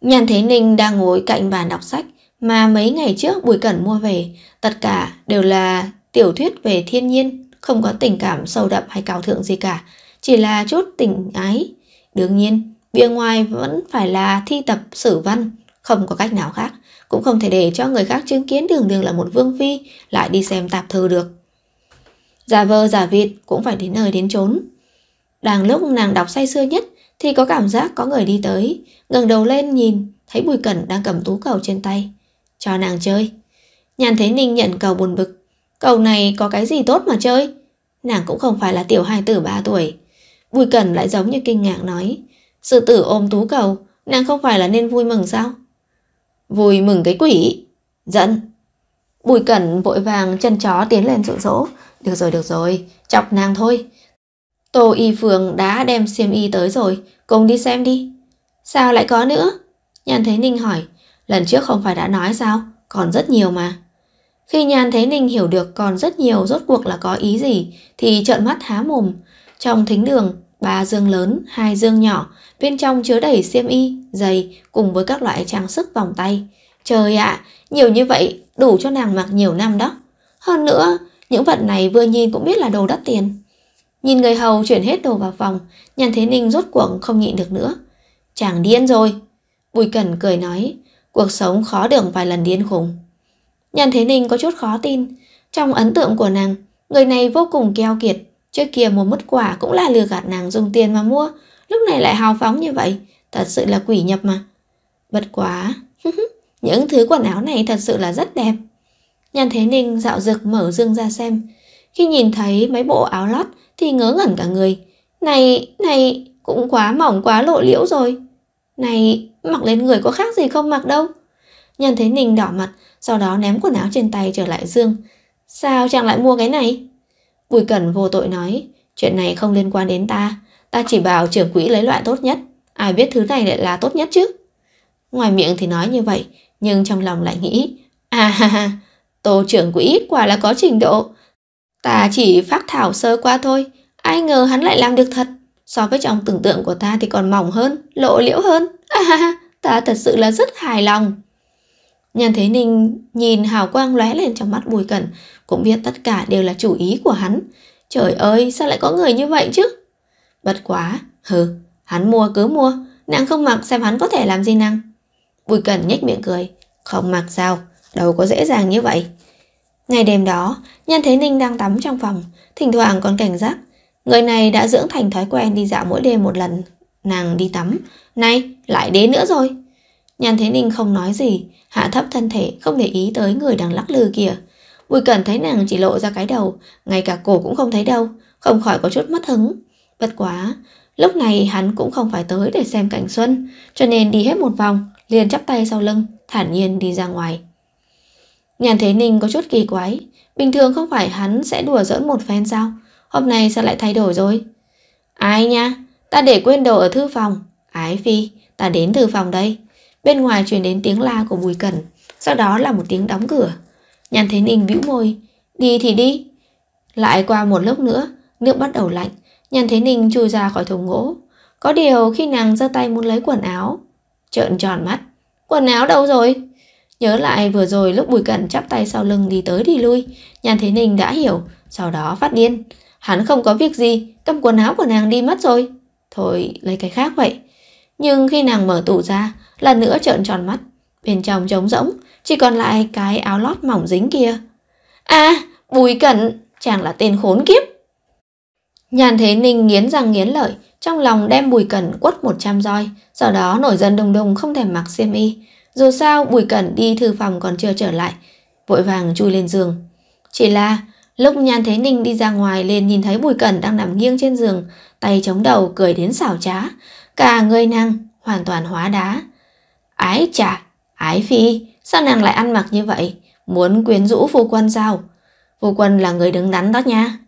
Nhàn Thế Ninh đang ngồi cạnh bàn đọc sách mà mấy ngày trước Bùi Cẩn mua về, tất cả đều là tiểu thuyết về thiên nhiên, không có tình cảm sâu đậm hay cao thượng gì cả, chỉ là chút tình ái. Đương nhiên, bên ngoài vẫn phải là thi tập sử văn, không có cách nào khác, cũng không thể để cho người khác chứng kiến đường đường là một vương phi lại đi xem tạp thư được giả vờ giả vịt cũng phải đến nơi đến chốn. Đang lúc nàng đọc say sưa nhất thì có cảm giác có người đi tới, ngẩng đầu lên nhìn, thấy Bùi Cẩn đang cầm tú cầu trên tay. Cho nàng chơi. Nhàn Thế Ninh nhận cầu buồn bực. Cầu này có cái gì tốt mà chơi? Nàng cũng không phải là tiểu hài tử ba tuổi. Bùi Cẩn lại giống như kinh ngạc nói. sự tử ôm tú cầu, nàng không phải là nên vui mừng sao? Vui mừng cái quỷ. Giận. Bùi cẩn vội vàng chân chó tiến lên dụ dỗ. Được rồi, được rồi, chọc nàng thôi. Tô Y Phương đã đem xiêm y tới rồi, cùng đi xem đi. Sao lại có nữa? Nhàn Thế Ninh hỏi, lần trước không phải đã nói sao, còn rất nhiều mà. Khi Nhàn Thế Ninh hiểu được còn rất nhiều rốt cuộc là có ý gì thì trợn mắt há mồm. Trong thính đường, ba dương lớn, hai dương nhỏ, bên trong chứa đầy xiêm y, giày cùng với các loại trang sức vòng tay. Trời ạ, à, nhiều như vậy đủ cho nàng mặc nhiều năm đó. Hơn nữa, những vật này vừa nhìn cũng biết là đồ đắt tiền. Nhìn người hầu chuyển hết đồ vào phòng, nhàn thế ninh rốt cuộc không nhịn được nữa. Chàng điên rồi. Bùi Cẩn cười nói, cuộc sống khó đường vài lần điên khủng. Nhàn thế ninh có chút khó tin. Trong ấn tượng của nàng, người này vô cùng keo kiệt. Trước kia một mất quả cũng là lừa gạt nàng dùng tiền mà mua. Lúc này lại hào phóng như vậy, thật sự là quỷ nhập mà. Bất quá. *laughs* Những thứ quần áo này thật sự là rất đẹp. Nhan Thế Ninh dạo dực mở dương ra xem. Khi nhìn thấy mấy bộ áo lót thì ngớ ngẩn cả người. Này, này, cũng quá mỏng quá lộ liễu rồi. Này, mặc lên người có khác gì không mặc đâu. Nhan Thế Ninh đỏ mặt, sau đó ném quần áo trên tay trở lại dương. Sao chàng lại mua cái này? Bùi Cẩn vô tội nói, chuyện này không liên quan đến ta. Ta chỉ bảo trưởng quỹ lấy loại tốt nhất. Ai biết thứ này lại là tốt nhất chứ? Ngoài miệng thì nói như vậy, nhưng trong lòng lại nghĩ, à ha ha, tổ trưởng quỹ quả là có trình độ. Ta chỉ phát thảo sơ qua thôi, ai ngờ hắn lại làm được thật. So với trong tưởng tượng của ta thì còn mỏng hơn, lộ liễu hơn. À ha ha, ta thật sự là rất hài lòng. Nhan Thế Ninh nhìn hào quang lóe lên trong mắt Bùi Cẩn, cũng biết tất cả đều là chủ ý của hắn. Trời ơi, sao lại có người như vậy chứ? Bất quá, hừ, hắn mua cứ mua, nàng không mặc xem hắn có thể làm gì nàng. Bùi Cẩn nhếch miệng cười, không mặc sao, đâu có dễ dàng như vậy. Ngày đêm đó, Nhan Thế Ninh đang tắm trong phòng, thỉnh thoảng còn cảnh giác. Người này đã dưỡng thành thói quen đi dạo mỗi đêm một lần. Nàng đi tắm, nay lại đến nữa rồi. Nhan Thế Ninh không nói gì, hạ thấp thân thể, không để ý tới người đang lắc lư kìa. Bùi Cẩn thấy nàng chỉ lộ ra cái đầu, ngay cả cổ cũng không thấy đâu, không khỏi có chút mất hứng. Bất quá, lúc này hắn cũng không phải tới để xem cảnh xuân, cho nên đi hết một vòng, liền chắp tay sau lưng, thản nhiên đi ra ngoài. Nhàn Thế Ninh có chút kỳ quái, bình thường không phải hắn sẽ đùa giỡn một phen sao, hôm nay sao lại thay đổi rồi? Ai nha, ta để quên đồ ở thư phòng. Ái Phi, ta đến thư phòng đây. Bên ngoài truyền đến tiếng la của Bùi Cẩn, sau đó là một tiếng đóng cửa. Nhàn Thế Ninh bĩu môi, đi thì đi. Lại qua một lúc nữa, nước bắt đầu lạnh, Nhàn Thế Ninh chui ra khỏi thùng gỗ. Có điều khi nàng giơ tay muốn lấy quần áo, trợn tròn mắt. Quần áo đâu rồi? Nhớ lại vừa rồi lúc Bùi Cẩn chắp tay sau lưng đi tới đi lui, nhàn Thế Ninh đã hiểu, sau đó phát điên. Hắn không có việc gì, cầm quần áo của nàng đi mất rồi. Thôi, lấy cái khác vậy. Nhưng khi nàng mở tủ ra, lần nữa trợn tròn mắt. Bên trong trống rỗng, chỉ còn lại cái áo lót mỏng dính kia. À, Bùi Cẩn, chàng là tên khốn kiếp. Nhàn Thế Ninh nghiến răng nghiến lợi, trong lòng đem Bùi Cẩn quất 100 roi, sau đó nổi dân đùng đùng không thèm mặc xiêm y. Dù sao Bùi Cẩn đi thư phòng còn chưa trở lại, vội vàng chui lên giường. Chỉ là lúc Nhàn Thế Ninh đi ra ngoài liền nhìn thấy Bùi Cẩn đang nằm nghiêng trên giường, tay chống đầu cười đến xảo trá, cả người nàng hoàn toàn hóa đá. Ái chà, ái phi, sao nàng lại ăn mặc như vậy? Muốn quyến rũ phu quân sao? Phu quân là người đứng đắn đó nha.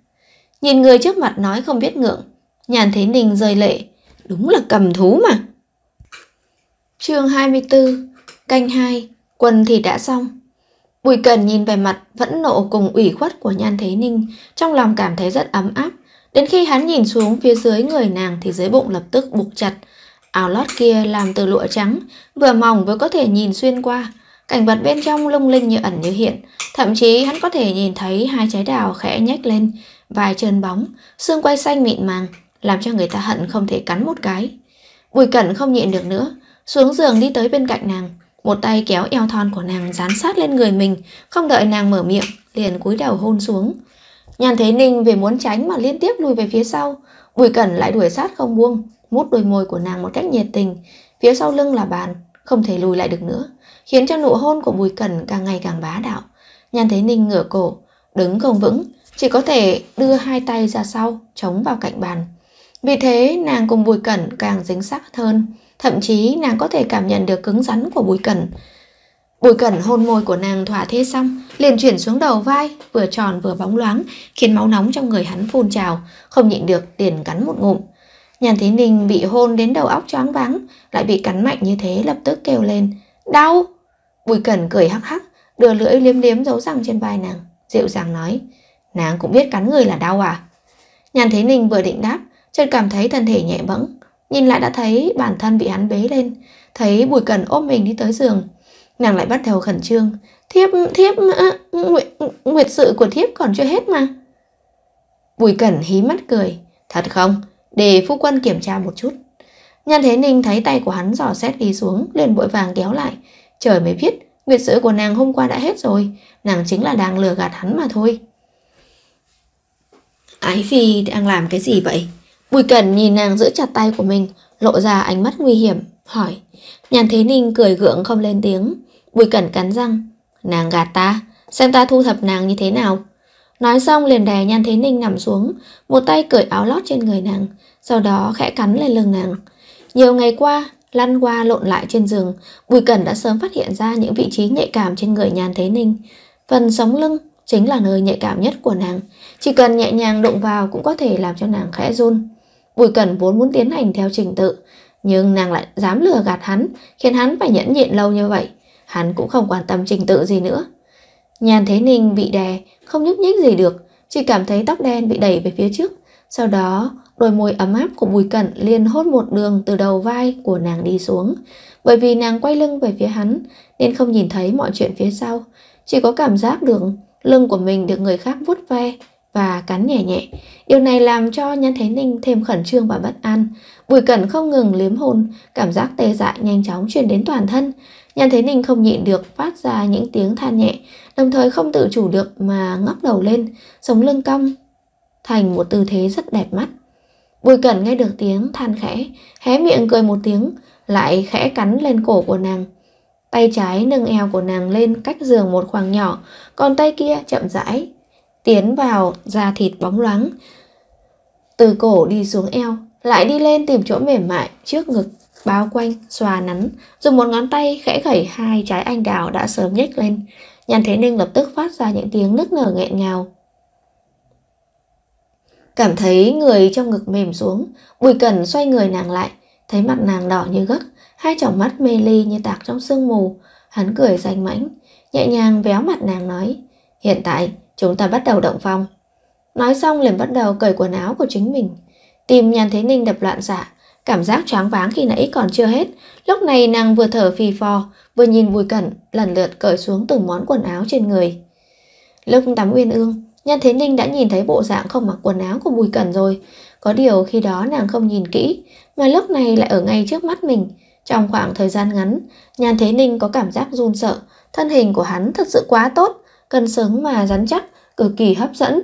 Nhìn người trước mặt nói không biết ngượng, nhàn thế ninh rơi lệ, đúng là cầm thú mà. chương 24, canh 2, quần thì đã xong. Bùi Cần nhìn về mặt vẫn nộ cùng ủy khuất của Nhan Thế Ninh, trong lòng cảm thấy rất ấm áp. Đến khi hắn nhìn xuống phía dưới người nàng thì dưới bụng lập tức buộc chặt. Áo lót kia làm từ lụa trắng, vừa mỏng vừa có thể nhìn xuyên qua. Cảnh vật bên trong lung linh như ẩn như hiện, thậm chí hắn có thể nhìn thấy hai trái đào khẽ nhếch lên, vai trơn bóng, xương quay xanh mịn màng, làm cho người ta hận không thể cắn một cái. Bùi cẩn không nhịn được nữa, xuống giường đi tới bên cạnh nàng, một tay kéo eo thon của nàng dán sát lên người mình, không đợi nàng mở miệng, liền cúi đầu hôn xuống. Nhàn Thế Ninh vì muốn tránh mà liên tiếp lùi về phía sau, Bùi Cẩn lại đuổi sát không buông, mút đôi môi của nàng một cách nhiệt tình, phía sau lưng là bàn, không thể lùi lại được nữa, khiến cho nụ hôn của Bùi Cẩn càng ngày càng bá đạo. nhàn Thế Ninh ngửa cổ, đứng không vững, chỉ có thể đưa hai tay ra sau, chống vào cạnh bàn. Vì thế nàng cùng Bùi Cẩn càng dính sát hơn, thậm chí nàng có thể cảm nhận được cứng rắn của Bùi Cẩn. Bùi Cẩn hôn môi của nàng thỏa thế xong, liền chuyển xuống đầu vai, vừa tròn vừa bóng loáng, khiến máu nóng trong người hắn phun trào, không nhịn được liền cắn một ngụm. Nhàn Thế Ninh bị hôn đến đầu óc choáng váng, lại bị cắn mạnh như thế lập tức kêu lên, "Đau!" Bùi Cẩn cười hắc hắc, đưa lưỡi liếm liếm dấu răng trên vai nàng, dịu dàng nói, Nàng cũng biết cắn người là đau à? Nhàn Thế Ninh vừa định đáp, chợt cảm thấy thân thể nhẹ bẫng. Nhìn lại đã thấy bản thân bị hắn bế lên, thấy Bùi Cần ôm mình đi tới giường. Nàng lại bắt đầu khẩn trương. Thiếp, thiếp, à, nguyệt, nguyệt sự của thiếp còn chưa hết mà. Bùi Cẩn hí mắt cười. Thật không? Để phu quân kiểm tra một chút. Nhan Thế Ninh thấy tay của hắn dò xét đi xuống, liền vội vàng kéo lại. Trời mới biết, nguyệt sự của nàng hôm qua đã hết rồi, nàng chính là đang lừa gạt hắn mà thôi. Ái Phi đang làm cái gì vậy? Bùi Cẩn nhìn nàng giữ chặt tay của mình, lộ ra ánh mắt nguy hiểm, hỏi. Nhàn Thế Ninh cười gượng không lên tiếng. Bùi Cẩn cắn răng. Nàng gạt ta, xem ta thu thập nàng như thế nào. Nói xong liền đè Nhan Thế Ninh nằm xuống, một tay cởi áo lót trên người nàng, sau đó khẽ cắn lên lưng nàng. Nhiều ngày qua, lăn qua lộn lại trên giường, Bùi Cẩn đã sớm phát hiện ra những vị trí nhạy cảm trên người Nhan Thế Ninh. Phần sống lưng chính là nơi nhạy cảm nhất của nàng, chỉ cần nhẹ nhàng đụng vào cũng có thể làm cho nàng khẽ run. Bùi Cẩn vốn muốn tiến hành theo trình tự, nhưng nàng lại dám lừa gạt hắn, khiến hắn phải nhẫn nhịn lâu như vậy. Hắn cũng không quan tâm trình tự gì nữa. Nhàn Thế Ninh bị đè, không nhúc nhích gì được, chỉ cảm thấy tóc đen bị đẩy về phía trước. Sau đó, đôi môi ấm áp của Bùi Cẩn liền hốt một đường từ đầu vai của nàng đi xuống. Bởi vì nàng quay lưng về phía hắn, nên không nhìn thấy mọi chuyện phía sau. Chỉ có cảm giác được lưng của mình được người khác vuốt ve, và cắn nhẹ nhẹ. Điều này làm cho Nhan Thế Ninh thêm khẩn trương và bất an. Bùi Cẩn không ngừng liếm hôn, cảm giác tê dại nhanh chóng truyền đến toàn thân. Nhan Thế Ninh không nhịn được phát ra những tiếng than nhẹ, đồng thời không tự chủ được mà ngóc đầu lên, sống lưng cong, thành một tư thế rất đẹp mắt. Bùi Cẩn nghe được tiếng than khẽ, hé miệng cười một tiếng, lại khẽ cắn lên cổ của nàng. Tay trái nâng eo của nàng lên cách giường một khoảng nhỏ, còn tay kia chậm rãi tiến vào da thịt bóng loáng. Từ cổ đi xuống eo, lại đi lên tìm chỗ mềm mại trước ngực bao quanh, xòa nắn, dùng một ngón tay khẽ gẩy hai trái anh đào đã sớm nhếch lên. Nhàn Thế Ninh lập tức phát ra những tiếng nức nở nghẹn ngào. Cảm thấy người trong ngực mềm xuống, Bùi Cẩn xoay người nàng lại, thấy mặt nàng đỏ như gấc, hai tròng mắt mê ly như tạc trong sương mù, hắn cười ranh mãnh, nhẹ nhàng véo mặt nàng nói, "Hiện tại, Chúng ta bắt đầu động phong Nói xong liền bắt đầu cởi quần áo của chính mình Tìm nhàn thế ninh đập loạn xạ Cảm giác choáng váng khi nãy còn chưa hết Lúc này nàng vừa thở phì phò Vừa nhìn bùi cẩn lần lượt cởi xuống từng món quần áo trên người Lúc tắm uyên ương Nhan Thế Ninh đã nhìn thấy bộ dạng không mặc quần áo của Bùi Cẩn rồi Có điều khi đó nàng không nhìn kỹ Mà lúc này lại ở ngay trước mắt mình Trong khoảng thời gian ngắn Nhan Thế Ninh có cảm giác run sợ Thân hình của hắn thật sự quá tốt cân xứng mà rắn chắc, cực kỳ hấp dẫn.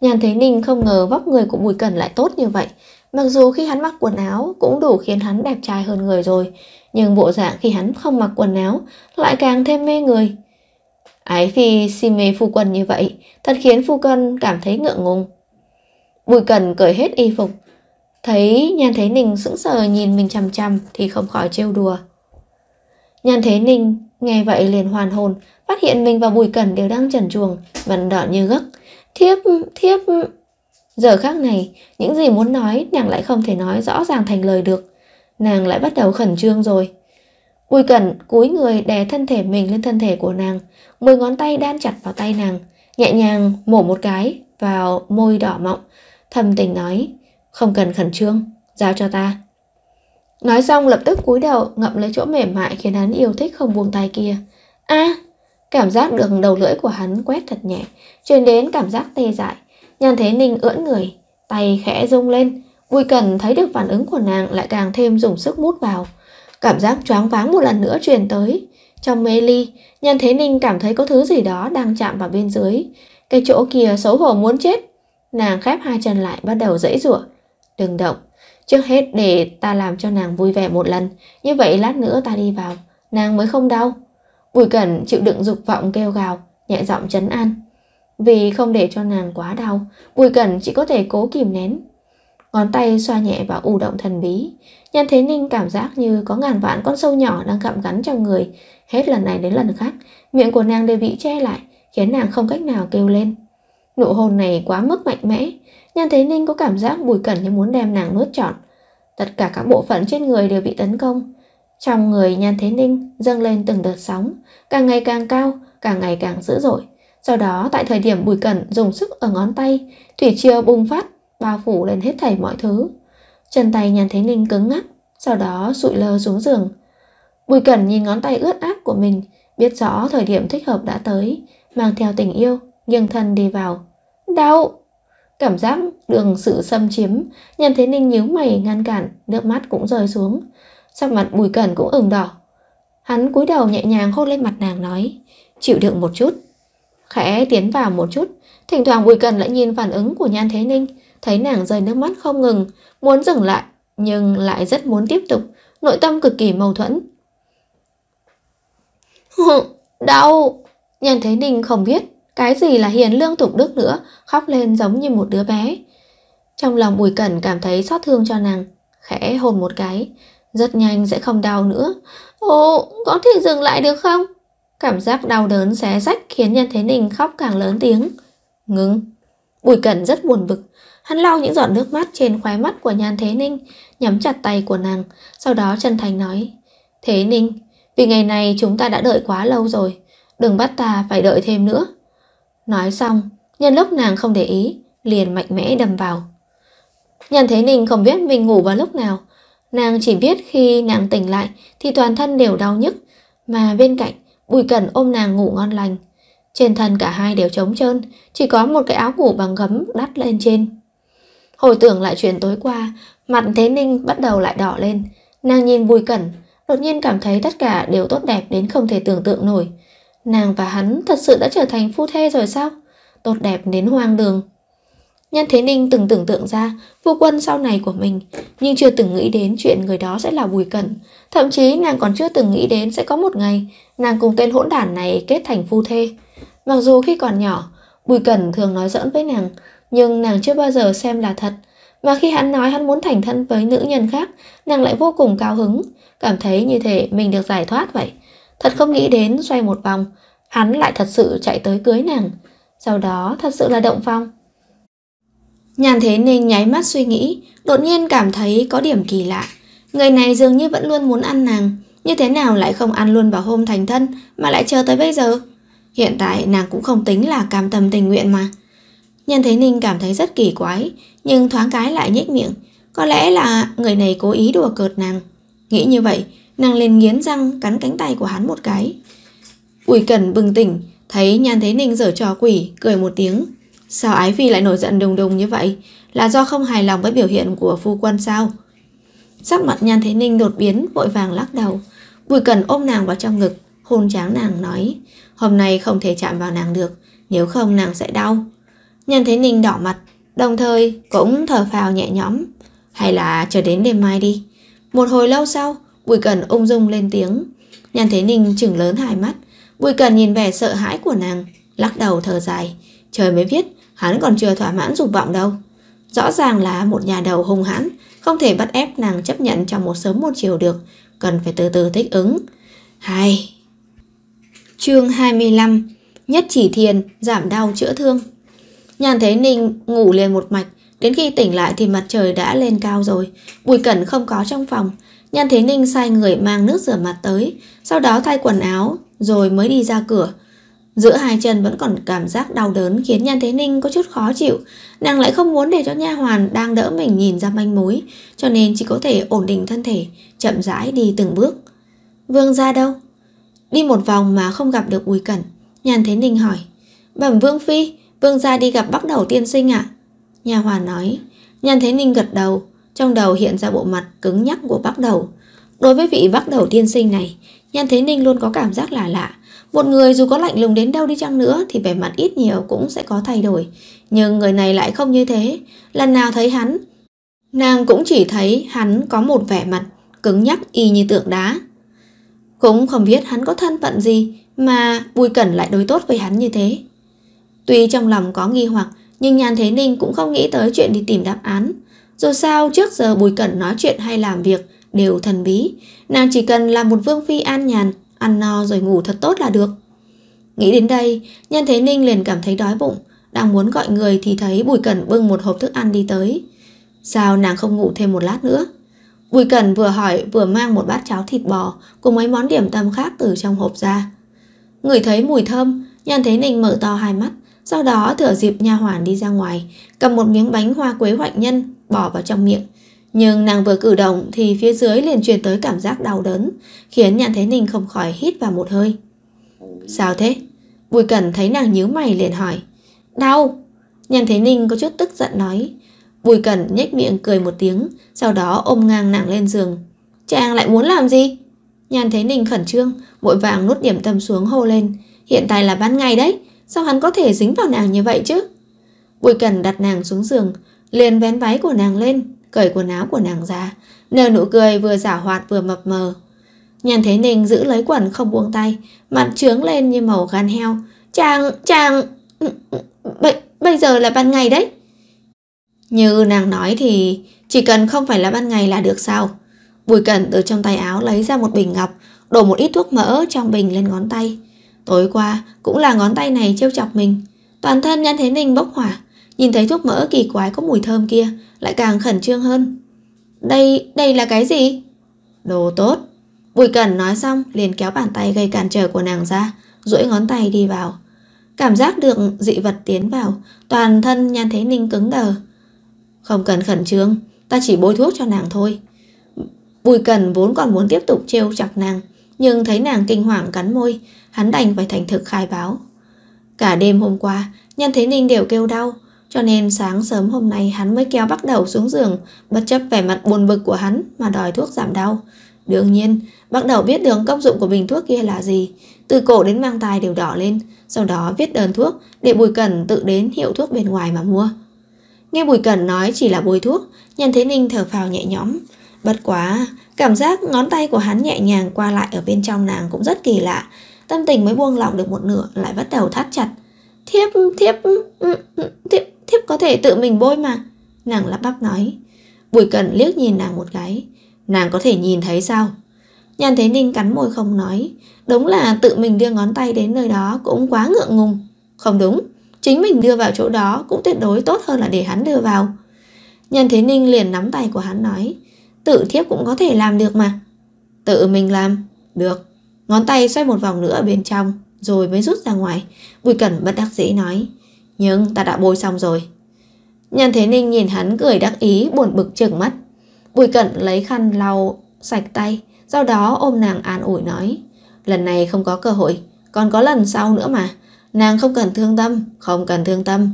Nhàn Thế Ninh không ngờ vóc người của Bùi Cẩn lại tốt như vậy, mặc dù khi hắn mặc quần áo cũng đủ khiến hắn đẹp trai hơn người rồi, nhưng bộ dạng khi hắn không mặc quần áo lại càng thêm mê người. Ái phi si mê phu quân như vậy, thật khiến phu quân cảm thấy ngượng ngùng. Bùi Cẩn cởi hết y phục, thấy Nhan Thế Ninh sững sờ nhìn mình chằm chằm thì không khỏi trêu đùa. Nhan Thế Ninh nghe vậy liền hoàn hồn, phát hiện mình và Bùi Cẩn đều đang trần chuồng, mặt đỏ như gấc. Thiếp, thiếp... Giờ khác này, những gì muốn nói nàng lại không thể nói rõ ràng thành lời được. Nàng lại bắt đầu khẩn trương rồi. Bùi Cẩn cúi người đè thân thể mình lên thân thể của nàng, mười ngón tay đan chặt vào tay nàng, nhẹ nhàng mổ một cái vào môi đỏ mọng, thầm tình nói, không cần khẩn trương, giao cho ta. Nói xong lập tức cúi đầu ngậm lấy chỗ mềm mại khiến hắn yêu thích không buông tay kia. A, à, Cảm giác được đầu lưỡi của hắn quét thật nhẹ, truyền đến cảm giác tê dại. Nhàn Thế Ninh ưỡn người, tay khẽ rung lên. Bùi Cần thấy được phản ứng của nàng lại càng thêm dùng sức mút vào. Cảm giác choáng váng một lần nữa truyền tới. Trong mê ly, Nhàn Thế Ninh cảm thấy có thứ gì đó đang chạm vào bên dưới. Cái chỗ kia xấu hổ muốn chết. Nàng khép hai chân lại bắt đầu dãy rủa Đừng động. Trước hết để ta làm cho nàng vui vẻ một lần. Như vậy lát nữa ta đi vào. Nàng mới không đau. Bùi Cẩn chịu đựng dục vọng kêu gào, nhẹ giọng chấn an. Vì không để cho nàng quá đau, Bùi Cẩn chỉ có thể cố kìm nén. Ngón tay xoa nhẹ và u động thần bí, Nhan Thế Ninh cảm giác như có ngàn vạn con sâu nhỏ đang gặm gắn trong người, hết lần này đến lần khác, miệng của nàng đều bị che lại, khiến nàng không cách nào kêu lên. Nụ hôn này quá mức mạnh mẽ, Nhan Thế Ninh có cảm giác Bùi Cẩn như muốn đem nàng nuốt trọn. Tất cả các bộ phận trên người đều bị tấn công, trong người Nhan Thế Ninh dâng lên từng đợt sóng, càng ngày càng cao, càng ngày càng dữ dội. Sau đó tại thời điểm Bùi Cẩn dùng sức ở ngón tay, thủy triều bùng phát, bao phủ lên hết thảy mọi thứ. Chân tay Nhan Thế Ninh cứng ngắc, sau đó sụi lơ xuống giường. Bùi Cẩn nhìn ngón tay ướt át của mình, biết rõ thời điểm thích hợp đã tới, mang theo tình yêu, nghiêng thân đi vào. Đau! Cảm giác đường sự xâm chiếm, Nhan Thế Ninh nhíu mày ngăn cản, nước mắt cũng rơi xuống sắc mặt Bùi Cẩn cũng ửng đỏ. Hắn cúi đầu nhẹ nhàng hôn lên mặt nàng nói, chịu đựng một chút. Khẽ tiến vào một chút, thỉnh thoảng Bùi Cẩn lại nhìn phản ứng của Nhan Thế Ninh, thấy nàng rơi nước mắt không ngừng, muốn dừng lại, nhưng lại rất muốn tiếp tục, nội tâm cực kỳ mâu thuẫn. đau! Nhan Thế Ninh không biết cái gì là hiền lương tục đức nữa, khóc lên giống như một đứa bé. Trong lòng Bùi Cẩn cảm thấy xót thương cho nàng, khẽ hồn một cái, rất nhanh sẽ không đau nữa Ồ, có thể dừng lại được không? Cảm giác đau đớn xé rách khiến Nhân Thế Ninh khóc càng lớn tiếng Ngừng Bùi Cẩn rất buồn bực Hắn lau những giọt nước mắt trên khóe mắt của Nhan Thế Ninh Nhắm chặt tay của nàng Sau đó chân thành nói Thế Ninh, vì ngày này chúng ta đã đợi quá lâu rồi Đừng bắt ta phải đợi thêm nữa Nói xong Nhân lúc nàng không để ý Liền mạnh mẽ đâm vào Nhan Thế Ninh không biết mình ngủ vào lúc nào Nàng chỉ biết khi nàng tỉnh lại thì toàn thân đều đau nhức, mà bên cạnh Bùi Cẩn ôm nàng ngủ ngon lành. Trên thân cả hai đều trống trơn, chỉ có một cái áo ngủ bằng gấm đắt lên trên. Hồi tưởng lại chuyện tối qua, mặt Thế Ninh bắt đầu lại đỏ lên. Nàng nhìn Bùi Cẩn, đột nhiên cảm thấy tất cả đều tốt đẹp đến không thể tưởng tượng nổi. Nàng và hắn thật sự đã trở thành phu thê rồi sao? Tốt đẹp đến hoang đường. Nhan Thế Ninh từng tưởng tượng ra phu quân sau này của mình, nhưng chưa từng nghĩ đến chuyện người đó sẽ là Bùi Cẩn. Thậm chí nàng còn chưa từng nghĩ đến sẽ có một ngày nàng cùng tên hỗn đản này kết thành phu thê. Mặc dù khi còn nhỏ, Bùi Cẩn thường nói giỡn với nàng, nhưng nàng chưa bao giờ xem là thật. mà khi hắn nói hắn muốn thành thân với nữ nhân khác, nàng lại vô cùng cao hứng, cảm thấy như thể mình được giải thoát vậy. Thật không nghĩ đến xoay một vòng, hắn lại thật sự chạy tới cưới nàng. Sau đó thật sự là động phong. Nhàn thế ninh nháy mắt suy nghĩ, đột nhiên cảm thấy có điểm kỳ lạ. Người này dường như vẫn luôn muốn ăn nàng, như thế nào lại không ăn luôn vào hôm thành thân mà lại chờ tới bây giờ? Hiện tại nàng cũng không tính là cam tâm tình nguyện mà. Nhân Thế Ninh cảm thấy rất kỳ quái, nhưng thoáng cái lại nhếch miệng, có lẽ là người này cố ý đùa cợt nàng. Nghĩ như vậy, nàng liền nghiến răng cắn cánh tay của hắn một cái. Bùi Cẩn bừng tỉnh, thấy Nhan Thế Ninh giở trò quỷ, cười một tiếng, Sao Ái Phi lại nổi giận đùng đùng như vậy? Là do không hài lòng với biểu hiện của phu quân sao? Sắc mặt Nhan Thế Ninh đột biến, vội vàng lắc đầu. Bùi Cần ôm nàng vào trong ngực, hôn tráng nàng nói. Hôm nay không thể chạm vào nàng được, nếu không nàng sẽ đau. Nhan Thế Ninh đỏ mặt, đồng thời cũng thở phào nhẹ nhõm. Hay là chờ đến đêm mai đi. Một hồi lâu sau, Bùi Cần ung dung lên tiếng. Nhan Thế Ninh chừng lớn hai mắt. Bùi Cần nhìn vẻ sợ hãi của nàng, lắc đầu thở dài. Trời mới viết hắn còn chưa thỏa mãn dục vọng đâu. Rõ ràng là một nhà đầu hung hãn, không thể bắt ép nàng chấp nhận trong một sớm một chiều được, cần phải từ từ thích ứng. Hai. Chương 25: Nhất chỉ thiền giảm đau chữa thương. Nhàn Thế Ninh ngủ liền một mạch, đến khi tỉnh lại thì mặt trời đã lên cao rồi. Bùi Cẩn không có trong phòng, nhàn Thế Ninh sai người mang nước rửa mặt tới, sau đó thay quần áo rồi mới đi ra cửa. Giữa hai chân vẫn còn cảm giác đau đớn khiến Nhan Thế Ninh có chút khó chịu, nàng lại không muốn để cho nha hoàn đang đỡ mình nhìn ra manh mối, cho nên chỉ có thể ổn định thân thể, chậm rãi đi từng bước. Vương gia đâu? Đi một vòng mà không gặp được Bùi Cẩn, Nhan Thế Ninh hỏi. Bẩm Vương Phi, Vương gia đi gặp bắc đầu tiên sinh ạ. À? Nhà hoàn nói, Nhan Thế Ninh gật đầu, trong đầu hiện ra bộ mặt cứng nhắc của bắc đầu. Đối với vị bắc đầu tiên sinh này, Nhan Thế Ninh luôn có cảm giác lạ, lạ một người dù có lạnh lùng đến đâu đi chăng nữa thì vẻ mặt ít nhiều cũng sẽ có thay đổi. Nhưng người này lại không như thế. Lần nào thấy hắn, nàng cũng chỉ thấy hắn có một vẻ mặt cứng nhắc y như tượng đá. Cũng không biết hắn có thân phận gì mà Bùi Cẩn lại đối tốt với hắn như thế. Tuy trong lòng có nghi hoặc nhưng Nhan Thế Ninh cũng không nghĩ tới chuyện đi tìm đáp án. Dù sao trước giờ Bùi Cẩn nói chuyện hay làm việc đều thần bí, nàng chỉ cần là một vương phi an nhàn ăn no rồi ngủ thật tốt là được. Nghĩ đến đây, Nhân Thế Ninh liền cảm thấy đói bụng, đang muốn gọi người thì thấy Bùi Cẩn bưng một hộp thức ăn đi tới. Sao nàng không ngủ thêm một lát nữa? Bùi Cẩn vừa hỏi vừa mang một bát cháo thịt bò cùng mấy món điểm tâm khác từ trong hộp ra. Người thấy mùi thơm, Nhan Thế Ninh mở to hai mắt, sau đó thửa dịp nha hoàn đi ra ngoài, cầm một miếng bánh hoa quế hoạnh nhân bỏ vào trong miệng, nhưng nàng vừa cử động thì phía dưới liền truyền tới cảm giác đau đớn, khiến nhan Thế Ninh không khỏi hít vào một hơi. Sao thế? Bùi Cẩn thấy nàng nhíu mày liền hỏi. Đau! nhan Thế Ninh có chút tức giận nói. Bùi Cẩn nhếch miệng cười một tiếng, sau đó ôm ngang nàng lên giường. Chàng lại muốn làm gì? nhan Thế Ninh khẩn trương, vội vàng nút điểm tâm xuống hô lên. Hiện tại là ban ngày đấy, sao hắn có thể dính vào nàng như vậy chứ? Bùi Cẩn đặt nàng xuống giường, liền vén váy của nàng lên, cởi quần áo của nàng ra, nở nụ cười vừa giả hoạt vừa mập mờ. Nhàn Thế Ninh giữ lấy quần không buông tay, mặt trướng lên như màu gan heo. Chàng, chàng, ừ, ừ, bây, bây giờ là ban ngày đấy. Như nàng nói thì chỉ cần không phải là ban ngày là được sao. Bùi Cẩn từ trong tay áo lấy ra một bình ngọc, đổ một ít thuốc mỡ trong bình lên ngón tay. Tối qua cũng là ngón tay này trêu chọc mình. Toàn thân Nhan Thế Ninh bốc hỏa, nhìn thấy thuốc mỡ kỳ quái có mùi thơm kia, lại càng khẩn trương hơn. Đây, đây là cái gì? Đồ tốt. Bùi Cẩn nói xong liền kéo bàn tay gây cản trở của nàng ra, duỗi ngón tay đi vào. Cảm giác được dị vật tiến vào, toàn thân Nhan Thế Ninh cứng đờ. Không cần khẩn trương, ta chỉ bôi thuốc cho nàng thôi. Bùi Cẩn vốn còn muốn tiếp tục trêu chọc nàng, nhưng thấy nàng kinh hoàng cắn môi, hắn đành phải thành thực khai báo. Cả đêm hôm qua, Nhan Thế Ninh đều kêu đau, cho nên sáng sớm hôm nay hắn mới kéo bắt đầu xuống giường, bất chấp vẻ mặt buồn bực của hắn mà đòi thuốc giảm đau. Đương nhiên, bắt đầu biết được công dụng của bình thuốc kia là gì. Từ cổ đến mang tai đều đỏ lên, sau đó viết đơn thuốc để Bùi Cẩn tự đến hiệu thuốc bên ngoài mà mua. Nghe Bùi Cẩn nói chỉ là bôi thuốc, Nhan Thế Ninh thở phào nhẹ nhõm. Bất quá, cảm giác ngón tay của hắn nhẹ nhàng qua lại ở bên trong nàng cũng rất kỳ lạ. Tâm tình mới buông lỏng được một nửa lại bắt đầu thắt chặt. Thiếp, thiếp, ừ, ừ, thiếp, Thiếp có thể tự mình bôi mà Nàng lắp bắp nói Bùi cẩn liếc nhìn nàng một cái Nàng có thể nhìn thấy sao Nhàn Thế Ninh cắn môi không nói Đúng là tự mình đưa ngón tay đến nơi đó Cũng quá ngượng ngùng Không đúng, chính mình đưa vào chỗ đó Cũng tuyệt đối tốt hơn là để hắn đưa vào Nhàn Thế Ninh liền nắm tay của hắn nói Tự thiếp cũng có thể làm được mà Tự mình làm Được Ngón tay xoay một vòng nữa ở bên trong Rồi mới rút ra ngoài Bùi Cẩn bất đắc dĩ nói nhưng ta đã bôi xong rồi Nhân Thế Ninh nhìn hắn cười đắc ý buồn bực trừng mắt Bùi cận lấy khăn lau sạch tay Sau đó ôm nàng an ủi nói Lần này không có cơ hội Còn có lần sau nữa mà Nàng không cần thương tâm Không cần thương tâm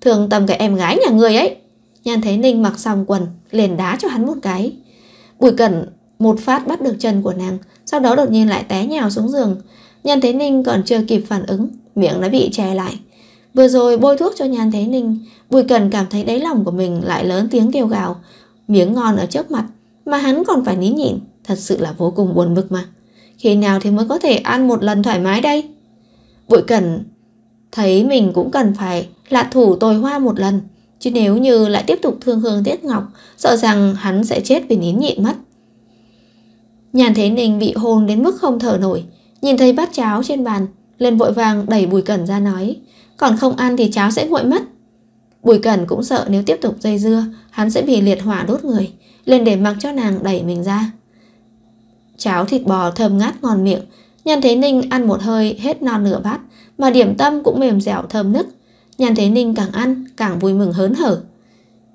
Thương tâm cái em gái nhà người ấy Nhan Thế Ninh mặc xong quần liền đá cho hắn một cái Bùi cận một phát bắt được chân của nàng Sau đó đột nhiên lại té nhào xuống giường Nhan Thế Ninh còn chưa kịp phản ứng Miệng đã bị che lại Vừa rồi bôi thuốc cho Nhan Thế Ninh, Bùi Cần cảm thấy đáy lòng của mình lại lớn tiếng kêu gào, miếng ngon ở trước mặt, mà hắn còn phải nín nhịn, thật sự là vô cùng buồn bực mà. Khi nào thì mới có thể ăn một lần thoải mái đây? Bụi Cần thấy mình cũng cần phải lạ thủ tồi hoa một lần, chứ nếu như lại tiếp tục thương hương tiết ngọc, sợ rằng hắn sẽ chết vì nín nhịn mất. Nhàn Thế Ninh bị hôn đến mức không thở nổi, nhìn thấy bát cháo trên bàn, lên vội vàng đẩy Bùi Cẩn ra nói, còn không ăn thì cháo sẽ nguội mất. Bùi Cẩn cũng sợ nếu tiếp tục dây dưa, hắn sẽ bị liệt hỏa đốt người, lên để mặc cho nàng đẩy mình ra. Cháo thịt bò thơm ngát ngon miệng, Nhan Thế Ninh ăn một hơi hết non nửa bát, mà điểm tâm cũng mềm dẻo thơm nức. Nhan Thế Ninh càng ăn, càng vui mừng hớn hở.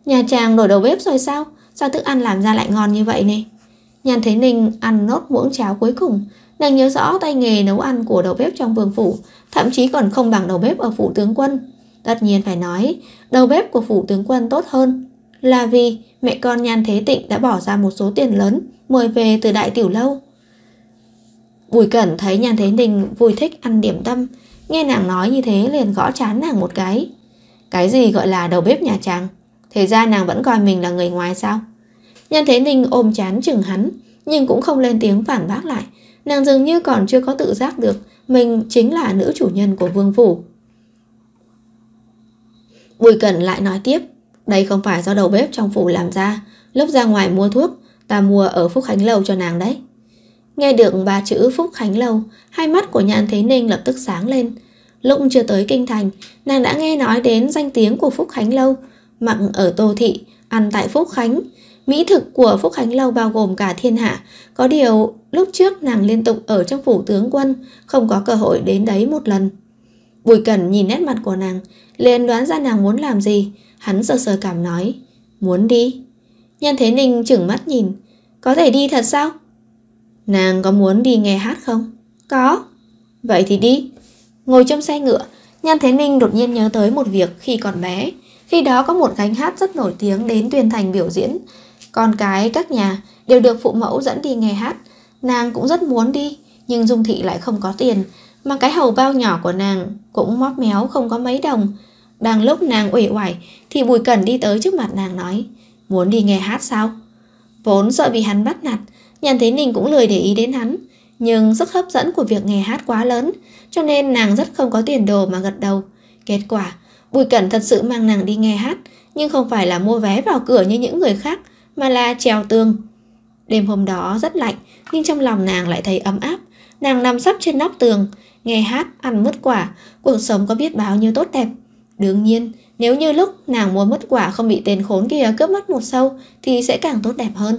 Nhà chàng đổi đầu bếp rồi sao? Sao thức ăn làm ra lại ngon như vậy nè. Nhan Thế Ninh ăn nốt muỗng cháo cuối cùng, Nàng nhớ rõ tay nghề nấu ăn của đầu bếp trong vương phủ, thậm chí còn không bằng đầu bếp ở phủ tướng quân. Tất nhiên phải nói, đầu bếp của phủ tướng quân tốt hơn. Là vì mẹ con nhan thế tịnh đã bỏ ra một số tiền lớn mời về từ đại tiểu lâu. Bùi Cẩn thấy Nhan Thế Ninh vui thích ăn điểm tâm, nghe nàng nói như thế liền gõ chán nàng một cái. Cái gì gọi là đầu bếp nhà chàng? Thế ra nàng vẫn coi mình là người ngoài sao? Nhan Thế Ninh ôm chán chừng hắn, nhưng cũng không lên tiếng phản bác lại, Nàng dường như còn chưa có tự giác được Mình chính là nữ chủ nhân của vương phủ Bùi Cẩn lại nói tiếp Đây không phải do đầu bếp trong phủ làm ra Lúc ra ngoài mua thuốc Ta mua ở Phúc Khánh lâu cho nàng đấy Nghe được ba chữ Phúc Khánh lâu, Hai mắt của nhàn Thế Ninh lập tức sáng lên Lúc chưa tới Kinh Thành Nàng đã nghe nói đến danh tiếng của Phúc Khánh Lâu Mặn ở Tô Thị Ăn tại Phúc Khánh Mỹ thực của Phúc Khánh Lâu bao gồm cả thiên hạ, có điều lúc trước nàng liên tục ở trong phủ tướng quân, không có cơ hội đến đấy một lần. Bùi Cẩn nhìn nét mặt của nàng, liền đoán ra nàng muốn làm gì, hắn sờ sờ cảm nói, muốn đi. Nhân Thế Ninh chừng mắt nhìn, có thể đi thật sao? Nàng có muốn đi nghe hát không? Có. Vậy thì đi. Ngồi trong xe ngựa, Nhan Thế Ninh đột nhiên nhớ tới một việc khi còn bé. Khi đó có một gánh hát rất nổi tiếng đến Tuyên Thành biểu diễn. Con cái các nhà đều được phụ mẫu dẫn đi nghe hát, nàng cũng rất muốn đi, nhưng Dung Thị lại không có tiền, mà cái hầu bao nhỏ của nàng cũng móp méo không có mấy đồng. Đang lúc nàng uể oải thì Bùi Cẩn đi tới trước mặt nàng nói, muốn đi nghe hát sao? Vốn sợ bị hắn bắt nạt, nhàn thế Ninh cũng lười để ý đến hắn, nhưng sức hấp dẫn của việc nghe hát quá lớn, cho nên nàng rất không có tiền đồ mà gật đầu. Kết quả, Bùi Cẩn thật sự mang nàng đi nghe hát, nhưng không phải là mua vé vào cửa như những người khác, mà là trèo tường. Đêm hôm đó rất lạnh, nhưng trong lòng nàng lại thấy ấm áp. Nàng nằm sắp trên nóc tường, nghe hát, ăn mứt quả, cuộc sống có biết bao nhiêu tốt đẹp. Đương nhiên, nếu như lúc nàng muốn mất quả không bị tên khốn kia cướp mất một sâu thì sẽ càng tốt đẹp hơn.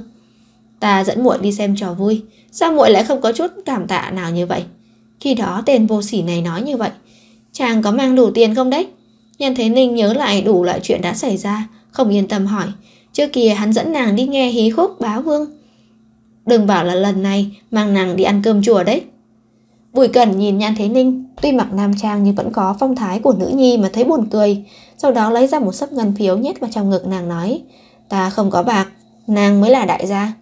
Ta dẫn muội đi xem trò vui, sao muội lại không có chút cảm tạ nào như vậy? Khi đó tên vô sỉ này nói như vậy, chàng có mang đủ tiền không đấy? Nhân Thế Ninh nhớ lại đủ loại chuyện đã xảy ra, không yên tâm hỏi, Trước kia hắn dẫn nàng đi nghe hí khúc bá vương. Đừng bảo là lần này mang nàng đi ăn cơm chùa đấy. Bùi Cẩn nhìn Nhan Thế Ninh, tuy mặc nam trang nhưng vẫn có phong thái của nữ nhi mà thấy buồn cười, sau đó lấy ra một sấp ngân phiếu nhét vào trong ngực nàng nói, ta không có bạc, nàng mới là đại gia.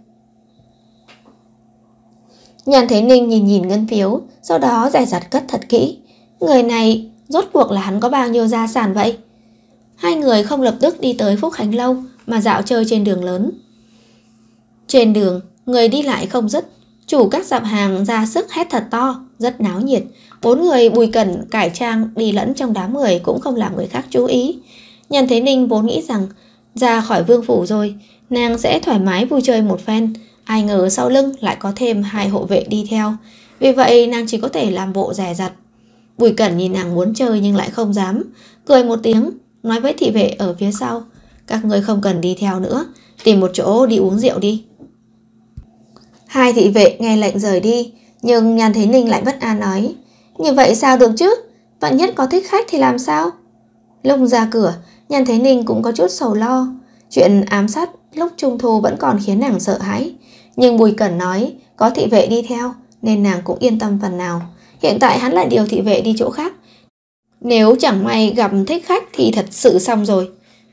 Nhan Thế Ninh nhìn nhìn ngân phiếu, sau đó giải giặt cất thật kỹ. Người này rốt cuộc là hắn có bao nhiêu gia sản vậy? Hai người không lập tức đi tới Phúc Khánh Lâu mà dạo chơi trên đường lớn. Trên đường, người đi lại không dứt, chủ các dạp hàng ra sức hét thật to, rất náo nhiệt. Bốn người bùi cẩn, cải trang đi lẫn trong đám người cũng không làm người khác chú ý. Nhàn Thế Ninh vốn nghĩ rằng ra khỏi vương phủ rồi, nàng sẽ thoải mái vui chơi một phen, ai ngờ sau lưng lại có thêm hai hộ vệ đi theo. Vì vậy nàng chỉ có thể làm bộ rẻ rặt. Bùi Cẩn nhìn nàng muốn chơi nhưng lại không dám, cười một tiếng, nói với thị vệ ở phía sau. Các ngươi không cần đi theo nữa Tìm một chỗ đi uống rượu đi Hai thị vệ nghe lệnh rời đi Nhưng Nhan Thế Ninh lại bất an nói Như vậy sao được chứ Vạn nhất có thích khách thì làm sao Lúc ra cửa Nhan Thế Ninh cũng có chút sầu lo Chuyện ám sát lúc trung thu vẫn còn khiến nàng sợ hãi Nhưng Bùi Cẩn nói Có thị vệ đi theo Nên nàng cũng yên tâm phần nào Hiện tại hắn lại điều thị vệ đi chỗ khác Nếu chẳng may gặp thích khách thì thật sự xong rồi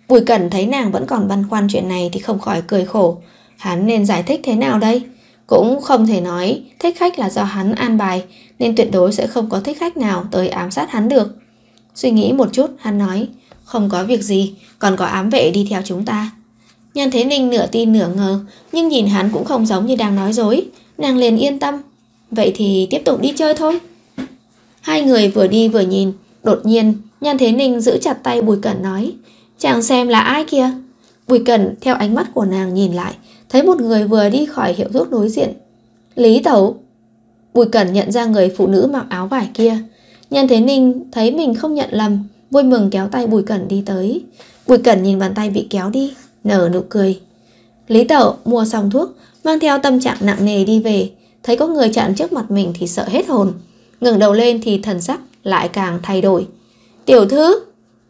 Bùi Cẩn thấy nàng vẫn còn băn khoăn chuyện này thì không khỏi cười khổ. Hắn nên giải thích thế nào đây? Cũng không thể nói thích khách là do hắn an bài nên tuyệt đối sẽ không có thích khách nào tới ám sát hắn được. Suy nghĩ một chút, hắn nói không có việc gì, còn có ám vệ đi theo chúng ta. Nhan Thế Ninh nửa tin nửa ngờ, nhưng nhìn hắn cũng không giống như đang nói dối. Nàng liền yên tâm. Vậy thì tiếp tục đi chơi thôi. Hai người vừa đi vừa nhìn, đột nhiên Nhan Thế Ninh giữ chặt tay Bùi Cẩn nói Chàng xem là ai kia Bùi Cẩn theo ánh mắt của nàng nhìn lại Thấy một người vừa đi khỏi hiệu thuốc đối diện Lý Tẩu Bùi Cẩn nhận ra người phụ nữ mặc áo vải kia Nhân Thế Ninh thấy mình không nhận lầm Vui mừng kéo tay Bùi Cẩn đi tới Bùi Cẩn nhìn bàn tay bị kéo đi Nở nụ cười Lý Tẩu mua xong thuốc Mang theo tâm trạng nặng nề đi về Thấy có người chặn trước mặt mình thì sợ hết hồn ngẩng đầu lên thì thần sắc lại càng thay đổi Tiểu thư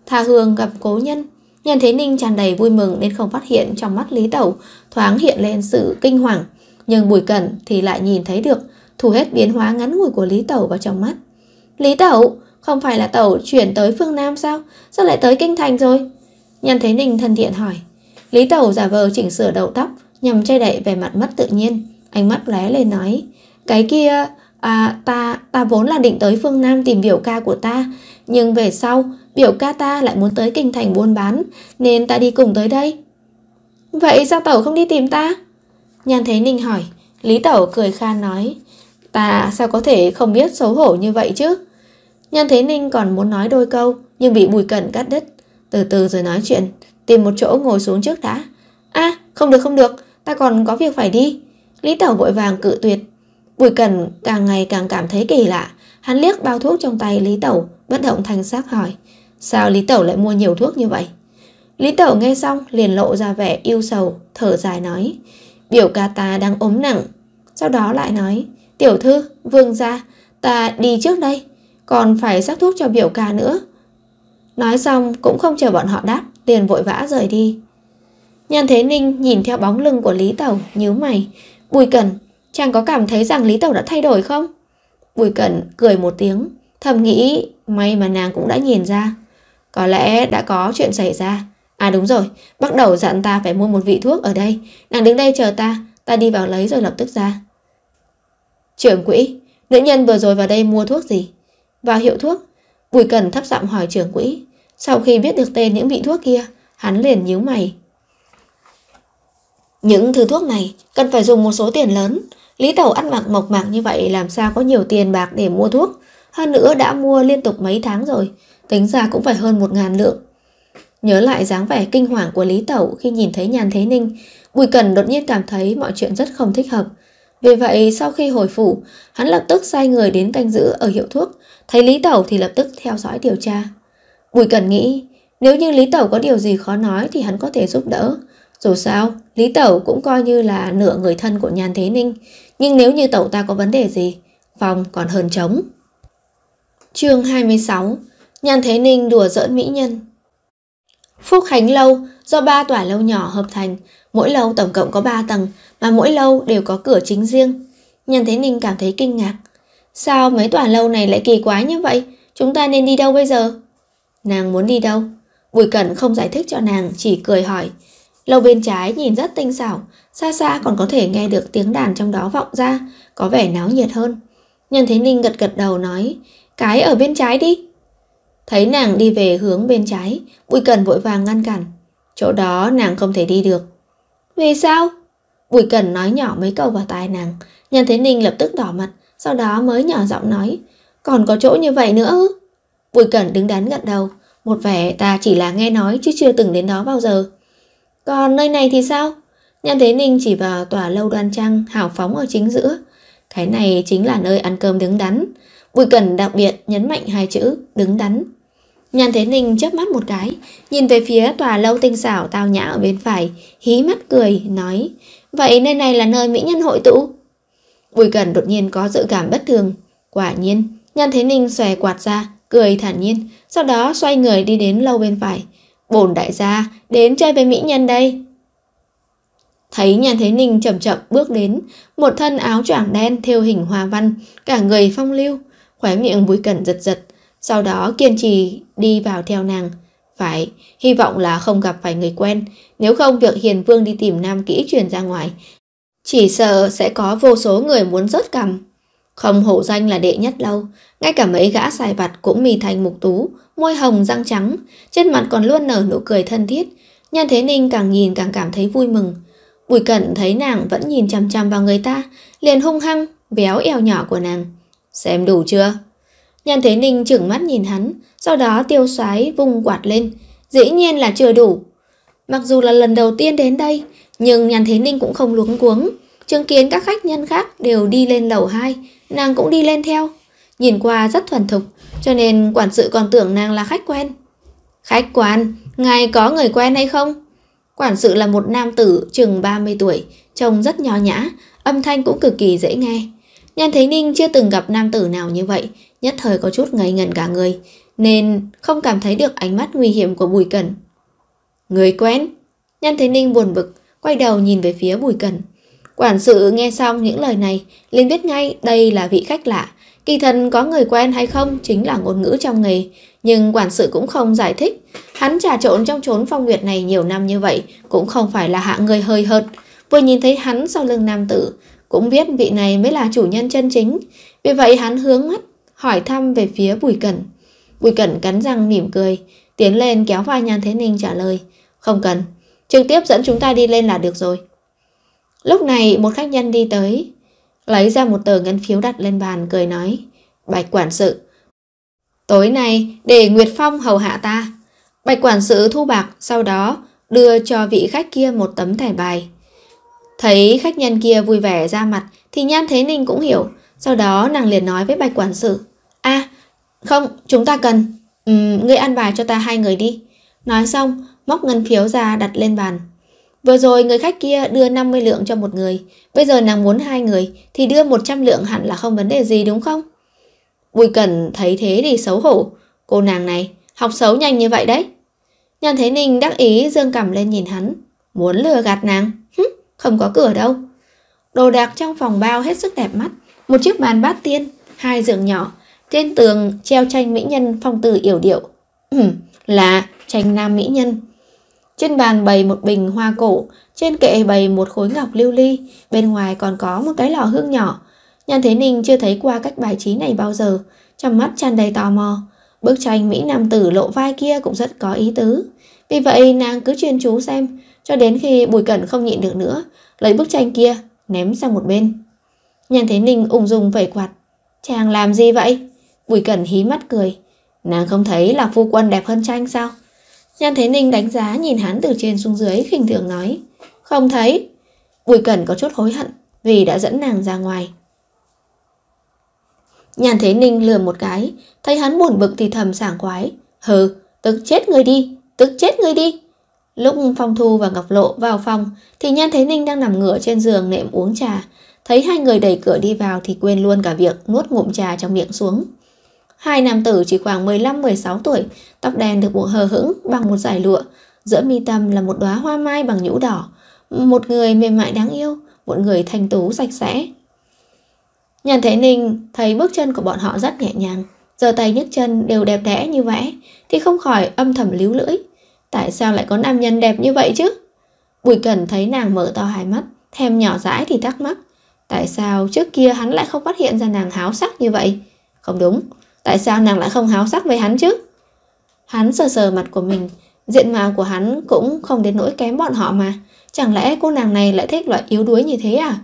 Tha Hương gặp cố nhân Nhìn thấy Ninh tràn đầy vui mừng nên không phát hiện trong mắt Lý Tẩu thoáng hiện lên sự kinh hoàng. Nhưng Bùi Cẩn thì lại nhìn thấy được, thu hết biến hóa ngắn ngủi của Lý Tẩu vào trong mắt. Lý Tẩu, không phải là Tẩu chuyển tới phương Nam sao? Sao lại tới Kinh Thành rồi? Nhìn thấy Ninh thân thiện hỏi. Lý Tẩu giả vờ chỉnh sửa đầu tóc nhằm che đậy về mặt mất tự nhiên. Ánh mắt lé lên nói, cái kia, à, ta, ta vốn là định tới phương Nam tìm biểu ca của ta, nhưng về sau biểu ca ta lại muốn tới kinh thành buôn bán, nên ta đi cùng tới đây. Vậy sao tẩu không đi tìm ta? Nhan Thế Ninh hỏi, Lý Tẩu cười khan nói, ta sao có thể không biết xấu hổ như vậy chứ? Nhan Thế Ninh còn muốn nói đôi câu, nhưng bị Bùi Cẩn cắt đứt. Từ từ rồi nói chuyện, tìm một chỗ ngồi xuống trước đã. a à, không được không được, ta còn có việc phải đi. Lý Tẩu vội vàng cự tuyệt. Bùi Cẩn càng ngày càng cảm thấy kỳ lạ, hắn liếc bao thuốc trong tay Lý Tẩu, bất động thanh sắc hỏi. Sao Lý Tẩu lại mua nhiều thuốc như vậy? Lý Tẩu nghe xong liền lộ ra vẻ yêu sầu, thở dài nói Biểu ca ta đang ốm nặng Sau đó lại nói Tiểu thư, vương gia, ta đi trước đây Còn phải sắc thuốc cho biểu ca nữa Nói xong cũng không chờ bọn họ đáp Liền vội vã rời đi Nhan Thế Ninh nhìn theo bóng lưng của Lý Tẩu nhớ mày Bùi Cẩn, chàng có cảm thấy rằng Lý Tẩu đã thay đổi không? Bùi Cẩn cười một tiếng Thầm nghĩ may mà nàng cũng đã nhìn ra có lẽ đã có chuyện xảy ra. À đúng rồi, bắt đầu dặn ta phải mua một vị thuốc ở đây. Nàng đứng đây chờ ta, ta đi vào lấy rồi lập tức ra. Trưởng quỹ, nữ nhân vừa rồi vào đây mua thuốc gì? Vào hiệu thuốc, Bùi Cần thấp giọng hỏi trưởng quỹ. Sau khi biết được tên những vị thuốc kia, hắn liền nhíu mày. Những thứ thuốc này cần phải dùng một số tiền lớn. Lý Tẩu ăn mặc mộc mạc như vậy làm sao có nhiều tiền bạc để mua thuốc. Hơn nữa đã mua liên tục mấy tháng rồi, tính ra cũng phải hơn một ngàn lượng. Nhớ lại dáng vẻ kinh hoàng của Lý Tẩu khi nhìn thấy Nhàn Thế Ninh, Bùi Cần đột nhiên cảm thấy mọi chuyện rất không thích hợp. Vì vậy, sau khi hồi phủ, hắn lập tức sai người đến canh giữ ở hiệu thuốc, thấy Lý Tẩu thì lập tức theo dõi điều tra. Bùi Cần nghĩ, nếu như Lý Tẩu có điều gì khó nói thì hắn có thể giúp đỡ. Dù sao, Lý Tẩu cũng coi như là nửa người thân của Nhàn Thế Ninh, nhưng nếu như Tẩu ta có vấn đề gì, phòng còn hơn trống chương 26 Nhan Thế Ninh đùa giỡn mỹ nhân Phúc Khánh Lâu do ba tòa lâu nhỏ hợp thành, mỗi lâu tổng cộng có 3 tầng mà mỗi lâu đều có cửa chính riêng. Nhan Thế Ninh cảm thấy kinh ngạc. Sao mấy tòa lâu này lại kỳ quái như vậy? Chúng ta nên đi đâu bây giờ? Nàng muốn đi đâu? Bùi Cẩn không giải thích cho nàng, chỉ cười hỏi. Lâu bên trái nhìn rất tinh xảo, xa xa còn có thể nghe được tiếng đàn trong đó vọng ra, có vẻ náo nhiệt hơn. Nhân Thế Ninh gật gật đầu nói, cái ở bên trái đi. Thấy nàng đi về hướng bên trái, Bùi Cần vội vàng ngăn cản. Chỗ đó nàng không thể đi được. Vì sao? Bùi Cần nói nhỏ mấy câu vào tai nàng. Nhan Thế Ninh lập tức đỏ mặt, sau đó mới nhỏ giọng nói. Còn có chỗ như vậy nữa Bùi cần đứng đắn gật đầu. Một vẻ ta chỉ là nghe nói chứ chưa từng đến đó bao giờ. Còn nơi này thì sao? Nhan Thế Ninh chỉ vào tòa lâu đoan trăng hào phóng ở chính giữa. Cái này chính là nơi ăn cơm đứng đắn. Bùi Cẩn đặc biệt nhấn mạnh hai chữ đứng đắn. Nhan Thế Ninh chớp mắt một cái, nhìn về phía tòa lâu tinh xảo tao nhã ở bên phải, hí mắt cười, nói Vậy nơi này là nơi mỹ nhân hội tụ? Bùi Cẩn đột nhiên có dự cảm bất thường. Quả nhiên, Nhan Thế Ninh xòe quạt ra, cười thản nhiên, sau đó xoay người đi đến lâu bên phải. Bồn đại gia, đến chơi với mỹ nhân đây. Thấy Nhan Thế Ninh chậm chậm bước đến, một thân áo choàng đen theo hình hoa văn, cả người phong lưu, khóe miệng vui cẩn giật giật, sau đó kiên trì đi vào theo nàng. Phải, hy vọng là không gặp phải người quen, nếu không việc Hiền Vương đi tìm nam kỹ truyền ra ngoài. Chỉ sợ sẽ có vô số người muốn rớt cầm. Không hổ danh là đệ nhất lâu, ngay cả mấy gã xài vặt cũng mì thành mục tú, môi hồng răng trắng, trên mặt còn luôn nở nụ cười thân thiết. Nhan Thế Ninh càng nhìn càng cảm thấy vui mừng. Bùi Cẩn thấy nàng vẫn nhìn chằm chằm vào người ta, liền hung hăng, véo eo nhỏ của nàng. Xem đủ chưa? Nhan Thế Ninh chừng mắt nhìn hắn, sau đó tiêu soái vung quạt lên. Dĩ nhiên là chưa đủ. Mặc dù là lần đầu tiên đến đây, nhưng Nhan Thế Ninh cũng không luống cuống. Chứng kiến các khách nhân khác đều đi lên lầu 2, nàng cũng đi lên theo. Nhìn qua rất thuần thục, cho nên quản sự còn tưởng nàng là khách quen. Khách quan, ngài có người quen hay không? Quản sự là một nam tử chừng 30 tuổi, trông rất nho nhã, âm thanh cũng cực kỳ dễ nghe. Nhan Thế Ninh chưa từng gặp nam tử nào như vậy, nhất thời có chút ngây ngẩn cả người, nên không cảm thấy được ánh mắt nguy hiểm của Bùi Cẩn. Người quen? Nhan Thế Ninh buồn bực, quay đầu nhìn về phía Bùi Cẩn. Quản sự nghe xong những lời này, liền biết ngay đây là vị khách lạ. Kỳ thần có người quen hay không chính là ngôn ngữ trong nghề, nhưng quản sự cũng không giải thích. Hắn trà trộn trong chốn phong nguyệt này nhiều năm như vậy, cũng không phải là hạ người hơi hợt. Vừa nhìn thấy hắn sau lưng nam tử, cũng biết vị này mới là chủ nhân chân chính. Vì vậy hắn hướng mắt, hỏi thăm về phía Bùi Cẩn. Bùi Cẩn cắn răng mỉm cười, tiến lên kéo vai Nhan Thế Ninh trả lời. Không cần, trực tiếp dẫn chúng ta đi lên là được rồi. Lúc này một khách nhân đi tới, lấy ra một tờ ngân phiếu đặt lên bàn cười nói. Bạch quản sự, tối nay để Nguyệt Phong hầu hạ ta. Bạch quản sự thu bạc, sau đó đưa cho vị khách kia một tấm thẻ bài. Thấy khách nhân kia vui vẻ ra mặt thì Nhan Thế Ninh cũng hiểu. Sau đó nàng liền nói với bạch quản sự. a à, không, chúng ta cần. Ừ, ngươi ăn bài cho ta hai người đi. Nói xong, móc ngân phiếu ra đặt lên bàn. Vừa rồi người khách kia đưa 50 lượng cho một người, bây giờ nàng muốn hai người thì đưa 100 lượng hẳn là không vấn đề gì đúng không? Bùi Cẩn thấy thế thì xấu hổ, cô nàng này học xấu nhanh như vậy đấy. Nhan Thế Ninh đắc ý dương cầm lên nhìn hắn, muốn lừa gạt nàng không có cửa đâu. Đồ đạc trong phòng bao hết sức đẹp mắt, một chiếc bàn bát tiên, hai giường nhỏ, trên tường treo tranh mỹ nhân phong tử yểu điệu. là tranh nam mỹ nhân. Trên bàn bày một bình hoa cổ, trên kệ bày một khối ngọc lưu ly, bên ngoài còn có một cái lò hương nhỏ. Nhan Thế Ninh chưa thấy qua cách bài trí này bao giờ, trong mắt tràn đầy tò mò. Bức tranh Mỹ Nam Tử lộ vai kia cũng rất có ý tứ. Vì vậy nàng cứ chuyên chú xem, cho đến khi Bùi Cẩn không nhịn được nữa, lấy bức tranh kia, ném sang một bên. Nhan Thế Ninh ung dung vẩy quạt. Chàng làm gì vậy? Bùi Cẩn hí mắt cười. Nàng không thấy là phu quân đẹp hơn tranh sao? Nhan Thế Ninh đánh giá nhìn hắn từ trên xuống dưới khinh thường nói. Không thấy. Bùi Cẩn có chút hối hận vì đã dẫn nàng ra ngoài. Nhan Thế Ninh lừa một cái, thấy hắn buồn bực thì thầm sảng khoái. Hừ, tức chết người đi, tức chết người đi. Lúc Phong Thu và Ngọc Lộ vào phòng thì Nhan thấy Ninh đang nằm ngửa trên giường nệm uống trà. Thấy hai người đẩy cửa đi vào thì quên luôn cả việc nuốt ngụm trà trong miệng xuống. Hai nam tử chỉ khoảng 15-16 tuổi, tóc đen được buộc hờ hững bằng một dải lụa. Giữa mi tâm là một đóa hoa mai bằng nhũ đỏ. Một người mềm mại đáng yêu, một người thanh tú sạch sẽ. Nhàn Thế Ninh thấy bước chân của bọn họ rất nhẹ nhàng, giờ tay nhấc chân đều đẹp đẽ như vẽ, thì không khỏi âm thầm líu lưỡi. Tại sao lại có nam nhân đẹp như vậy chứ? Bùi Cần thấy nàng mở to hai mắt, thèm nhỏ dãi thì thắc mắc. Tại sao trước kia hắn lại không phát hiện ra nàng háo sắc như vậy? Không đúng, tại sao nàng lại không háo sắc với hắn chứ? Hắn sờ sờ mặt của mình, diện mạo của hắn cũng không đến nỗi kém bọn họ mà. Chẳng lẽ cô nàng này lại thích loại yếu đuối như thế à?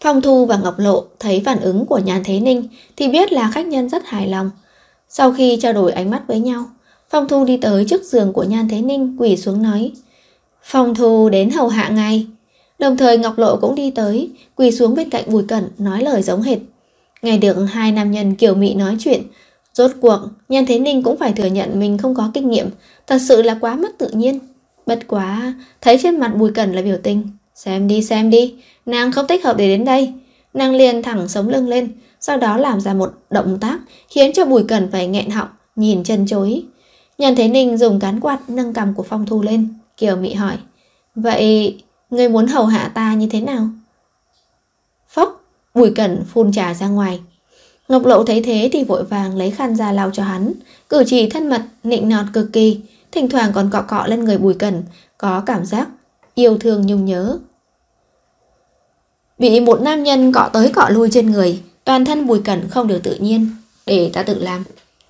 Phong Thu và Ngọc Lộ thấy phản ứng của Nhàn Thế Ninh thì biết là khách nhân rất hài lòng. Sau khi trao đổi ánh mắt với nhau, Phong Thu đi tới trước giường của Nhan Thế Ninh quỳ xuống nói Phong Thu đến hầu hạ ngay Đồng thời Ngọc Lộ cũng đi tới Quỳ xuống bên cạnh Bùi Cẩn nói lời giống hệt Ngày được hai nam nhân kiểu mị nói chuyện Rốt cuộc Nhan Thế Ninh cũng phải thừa nhận mình không có kinh nghiệm Thật sự là quá mất tự nhiên Bất quá Thấy trên mặt Bùi Cẩn là biểu tình Xem đi xem đi Nàng không thích hợp để đến đây Nàng liền thẳng sống lưng lên Sau đó làm ra một động tác Khiến cho Bùi Cẩn phải nghẹn họng Nhìn chân chối Nhàn thấy Ninh dùng cán quạt nâng cầm của Phong Thu lên, Kiều Mị hỏi, vậy ngươi muốn hầu hạ ta như thế nào? Phốc, Bùi Cẩn phun trà ra ngoài. Ngọc lộ thấy thế thì vội vàng lấy khăn ra lau cho hắn, cử chỉ thân mật, nịnh nọt cực kỳ, thỉnh thoảng còn cọ cọ lên người Bùi Cẩn, có cảm giác yêu thương nhung nhớ. Bị một nam nhân cọ tới cọ lui trên người, toàn thân Bùi Cẩn không được tự nhiên, để ta tự làm.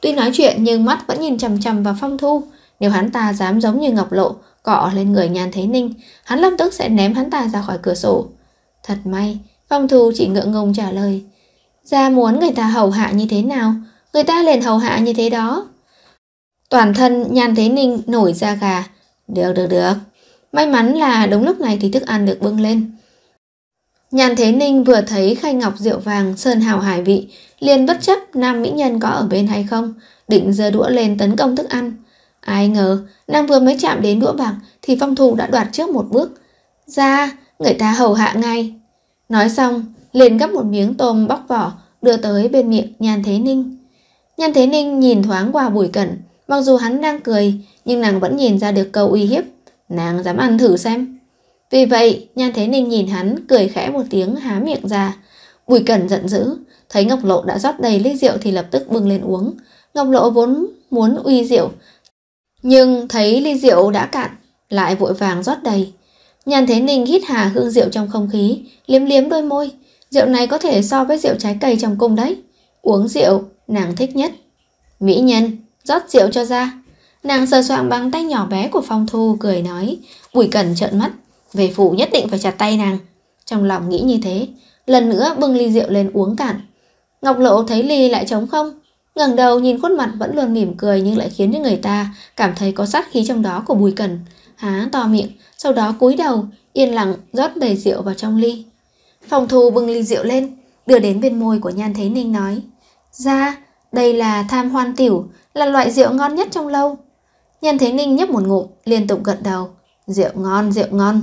Tuy nói chuyện nhưng mắt vẫn nhìn chằm chằm vào Phong Thu. Nếu hắn ta dám giống như Ngọc Lộ, cọ lên người Nhan Thế Ninh, hắn lập tức sẽ ném hắn ta ra khỏi cửa sổ. Thật may, Phong Thu chỉ ngượng ngùng trả lời. Ra muốn người ta hầu hạ như thế nào, người ta liền hầu hạ như thế đó. Toàn thân Nhan Thế Ninh nổi ra gà. Được, được, được. May mắn là đúng lúc này thì thức ăn được bưng lên. Nhan Thế Ninh vừa thấy khay ngọc rượu vàng sơn hào hải vị, liền bất chấp nam mỹ nhân có ở bên hay không, định giơ đũa lên tấn công thức ăn. Ai ngờ, nam vừa mới chạm đến đũa bạc thì phong thù đã đoạt trước một bước. Ra, người ta hầu hạ ngay. Nói xong, liền gắp một miếng tôm bóc vỏ, đưa tới bên miệng Nhan Thế Ninh. Nhan Thế Ninh nhìn thoáng qua bùi cẩn, mặc dù hắn đang cười, nhưng nàng vẫn nhìn ra được câu uy hiếp. Nàng dám ăn thử xem. Vì vậy, Nhan Thế Ninh nhìn hắn cười khẽ một tiếng há miệng ra, Bùi Cẩn giận dữ, thấy Ngọc Lộ đã rót đầy ly rượu thì lập tức bưng lên uống. Ngọc Lộ vốn muốn uy rượu, nhưng thấy ly rượu đã cạn, lại vội vàng rót đầy. Nhàn Thế Ninh hít hà hương rượu trong không khí, liếm liếm đôi môi. Rượu này có thể so với rượu trái cây trong cung đấy. Uống rượu, nàng thích nhất. Mỹ nhân, rót rượu cho ra. Nàng sờ soạn bằng tay nhỏ bé của Phong Thu cười nói, Bùi Cẩn trợn mắt, về phủ nhất định phải chặt tay nàng. Trong lòng nghĩ như thế, lần nữa bưng ly rượu lên uống cạn. Ngọc Lộ thấy ly lại trống không, ngẩng đầu nhìn khuôn mặt vẫn luôn mỉm cười nhưng lại khiến cho người ta cảm thấy có sát khí trong đó của Bùi Cẩn. Há to miệng, sau đó cúi đầu, yên lặng rót đầy rượu vào trong ly. Phòng thu bưng ly rượu lên, đưa đến bên môi của Nhan Thế Ninh nói. Ra, đây là tham hoan tiểu, là loại rượu ngon nhất trong lâu. Nhan Thế Ninh nhấp một ngụm, liên tục gật đầu. Rượu ngon, rượu ngon.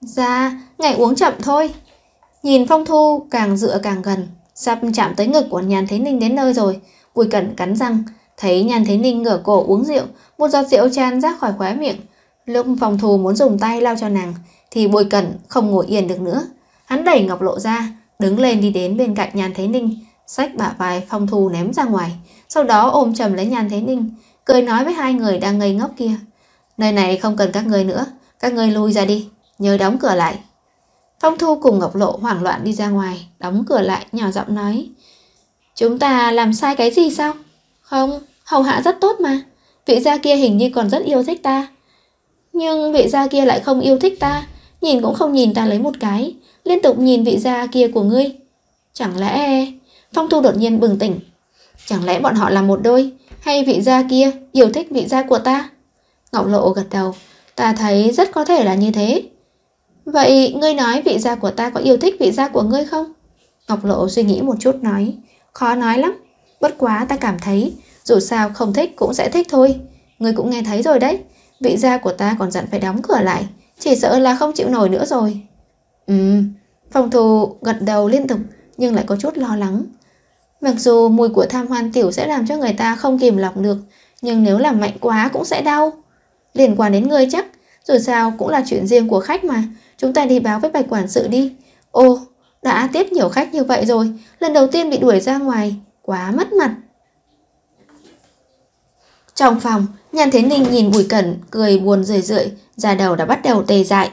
Ra, ngày uống chậm thôi. Nhìn Phong Thu càng dựa càng gần, sắp chạm tới ngực của nhàn Thế Ninh đến nơi rồi. Bùi Cẩn cắn răng, thấy nhàn Thế Ninh ngửa cổ uống rượu, một giọt rượu tràn ra khỏi khóe miệng. Lúc Phong Thu muốn dùng tay lao cho nàng, thì Bùi Cẩn không ngồi yên được nữa. Hắn đẩy Ngọc Lộ ra, đứng lên đi đến bên cạnh nhàn Thế Ninh, sách bả vai Phong Thu ném ra ngoài, sau đó ôm chầm lấy nhàn Thế Ninh, cười nói với hai người đang ngây ngốc kia. Nơi này không cần các người nữa, các người lui ra đi, nhớ đóng cửa lại. Phong Thu cùng Ngọc Lộ hoảng loạn đi ra ngoài, đóng cửa lại nhỏ giọng nói. Chúng ta làm sai cái gì sao? Không, hầu hạ rất tốt mà. Vị gia kia hình như còn rất yêu thích ta. Nhưng vị gia kia lại không yêu thích ta, nhìn cũng không nhìn ta lấy một cái, liên tục nhìn vị gia kia của ngươi. Chẳng lẽ... Phong Thu đột nhiên bừng tỉnh. Chẳng lẽ bọn họ là một đôi, hay vị gia kia yêu thích vị gia của ta? Ngọc Lộ gật đầu, ta thấy rất có thể là như thế. Vậy ngươi nói vị gia của ta có yêu thích vị gia của ngươi không? Ngọc Lộ suy nghĩ một chút nói Khó nói lắm Bất quá ta cảm thấy Dù sao không thích cũng sẽ thích thôi Ngươi cũng nghe thấy rồi đấy Vị gia của ta còn dặn phải đóng cửa lại Chỉ sợ là không chịu nổi nữa rồi Ừm phong thù gật đầu liên tục Nhưng lại có chút lo lắng Mặc dù mùi của tham hoan tiểu sẽ làm cho người ta không kìm lọc được Nhưng nếu làm mạnh quá cũng sẽ đau Liên quan đến ngươi chắc Dù sao cũng là chuyện riêng của khách mà Chúng ta đi báo với bạch quản sự đi Ô, đã tiếp nhiều khách như vậy rồi Lần đầu tiên bị đuổi ra ngoài Quá mất mặt Trong phòng, nhàn thế ninh nhìn bùi cẩn Cười buồn rười rượi Da đầu đã bắt đầu tê dại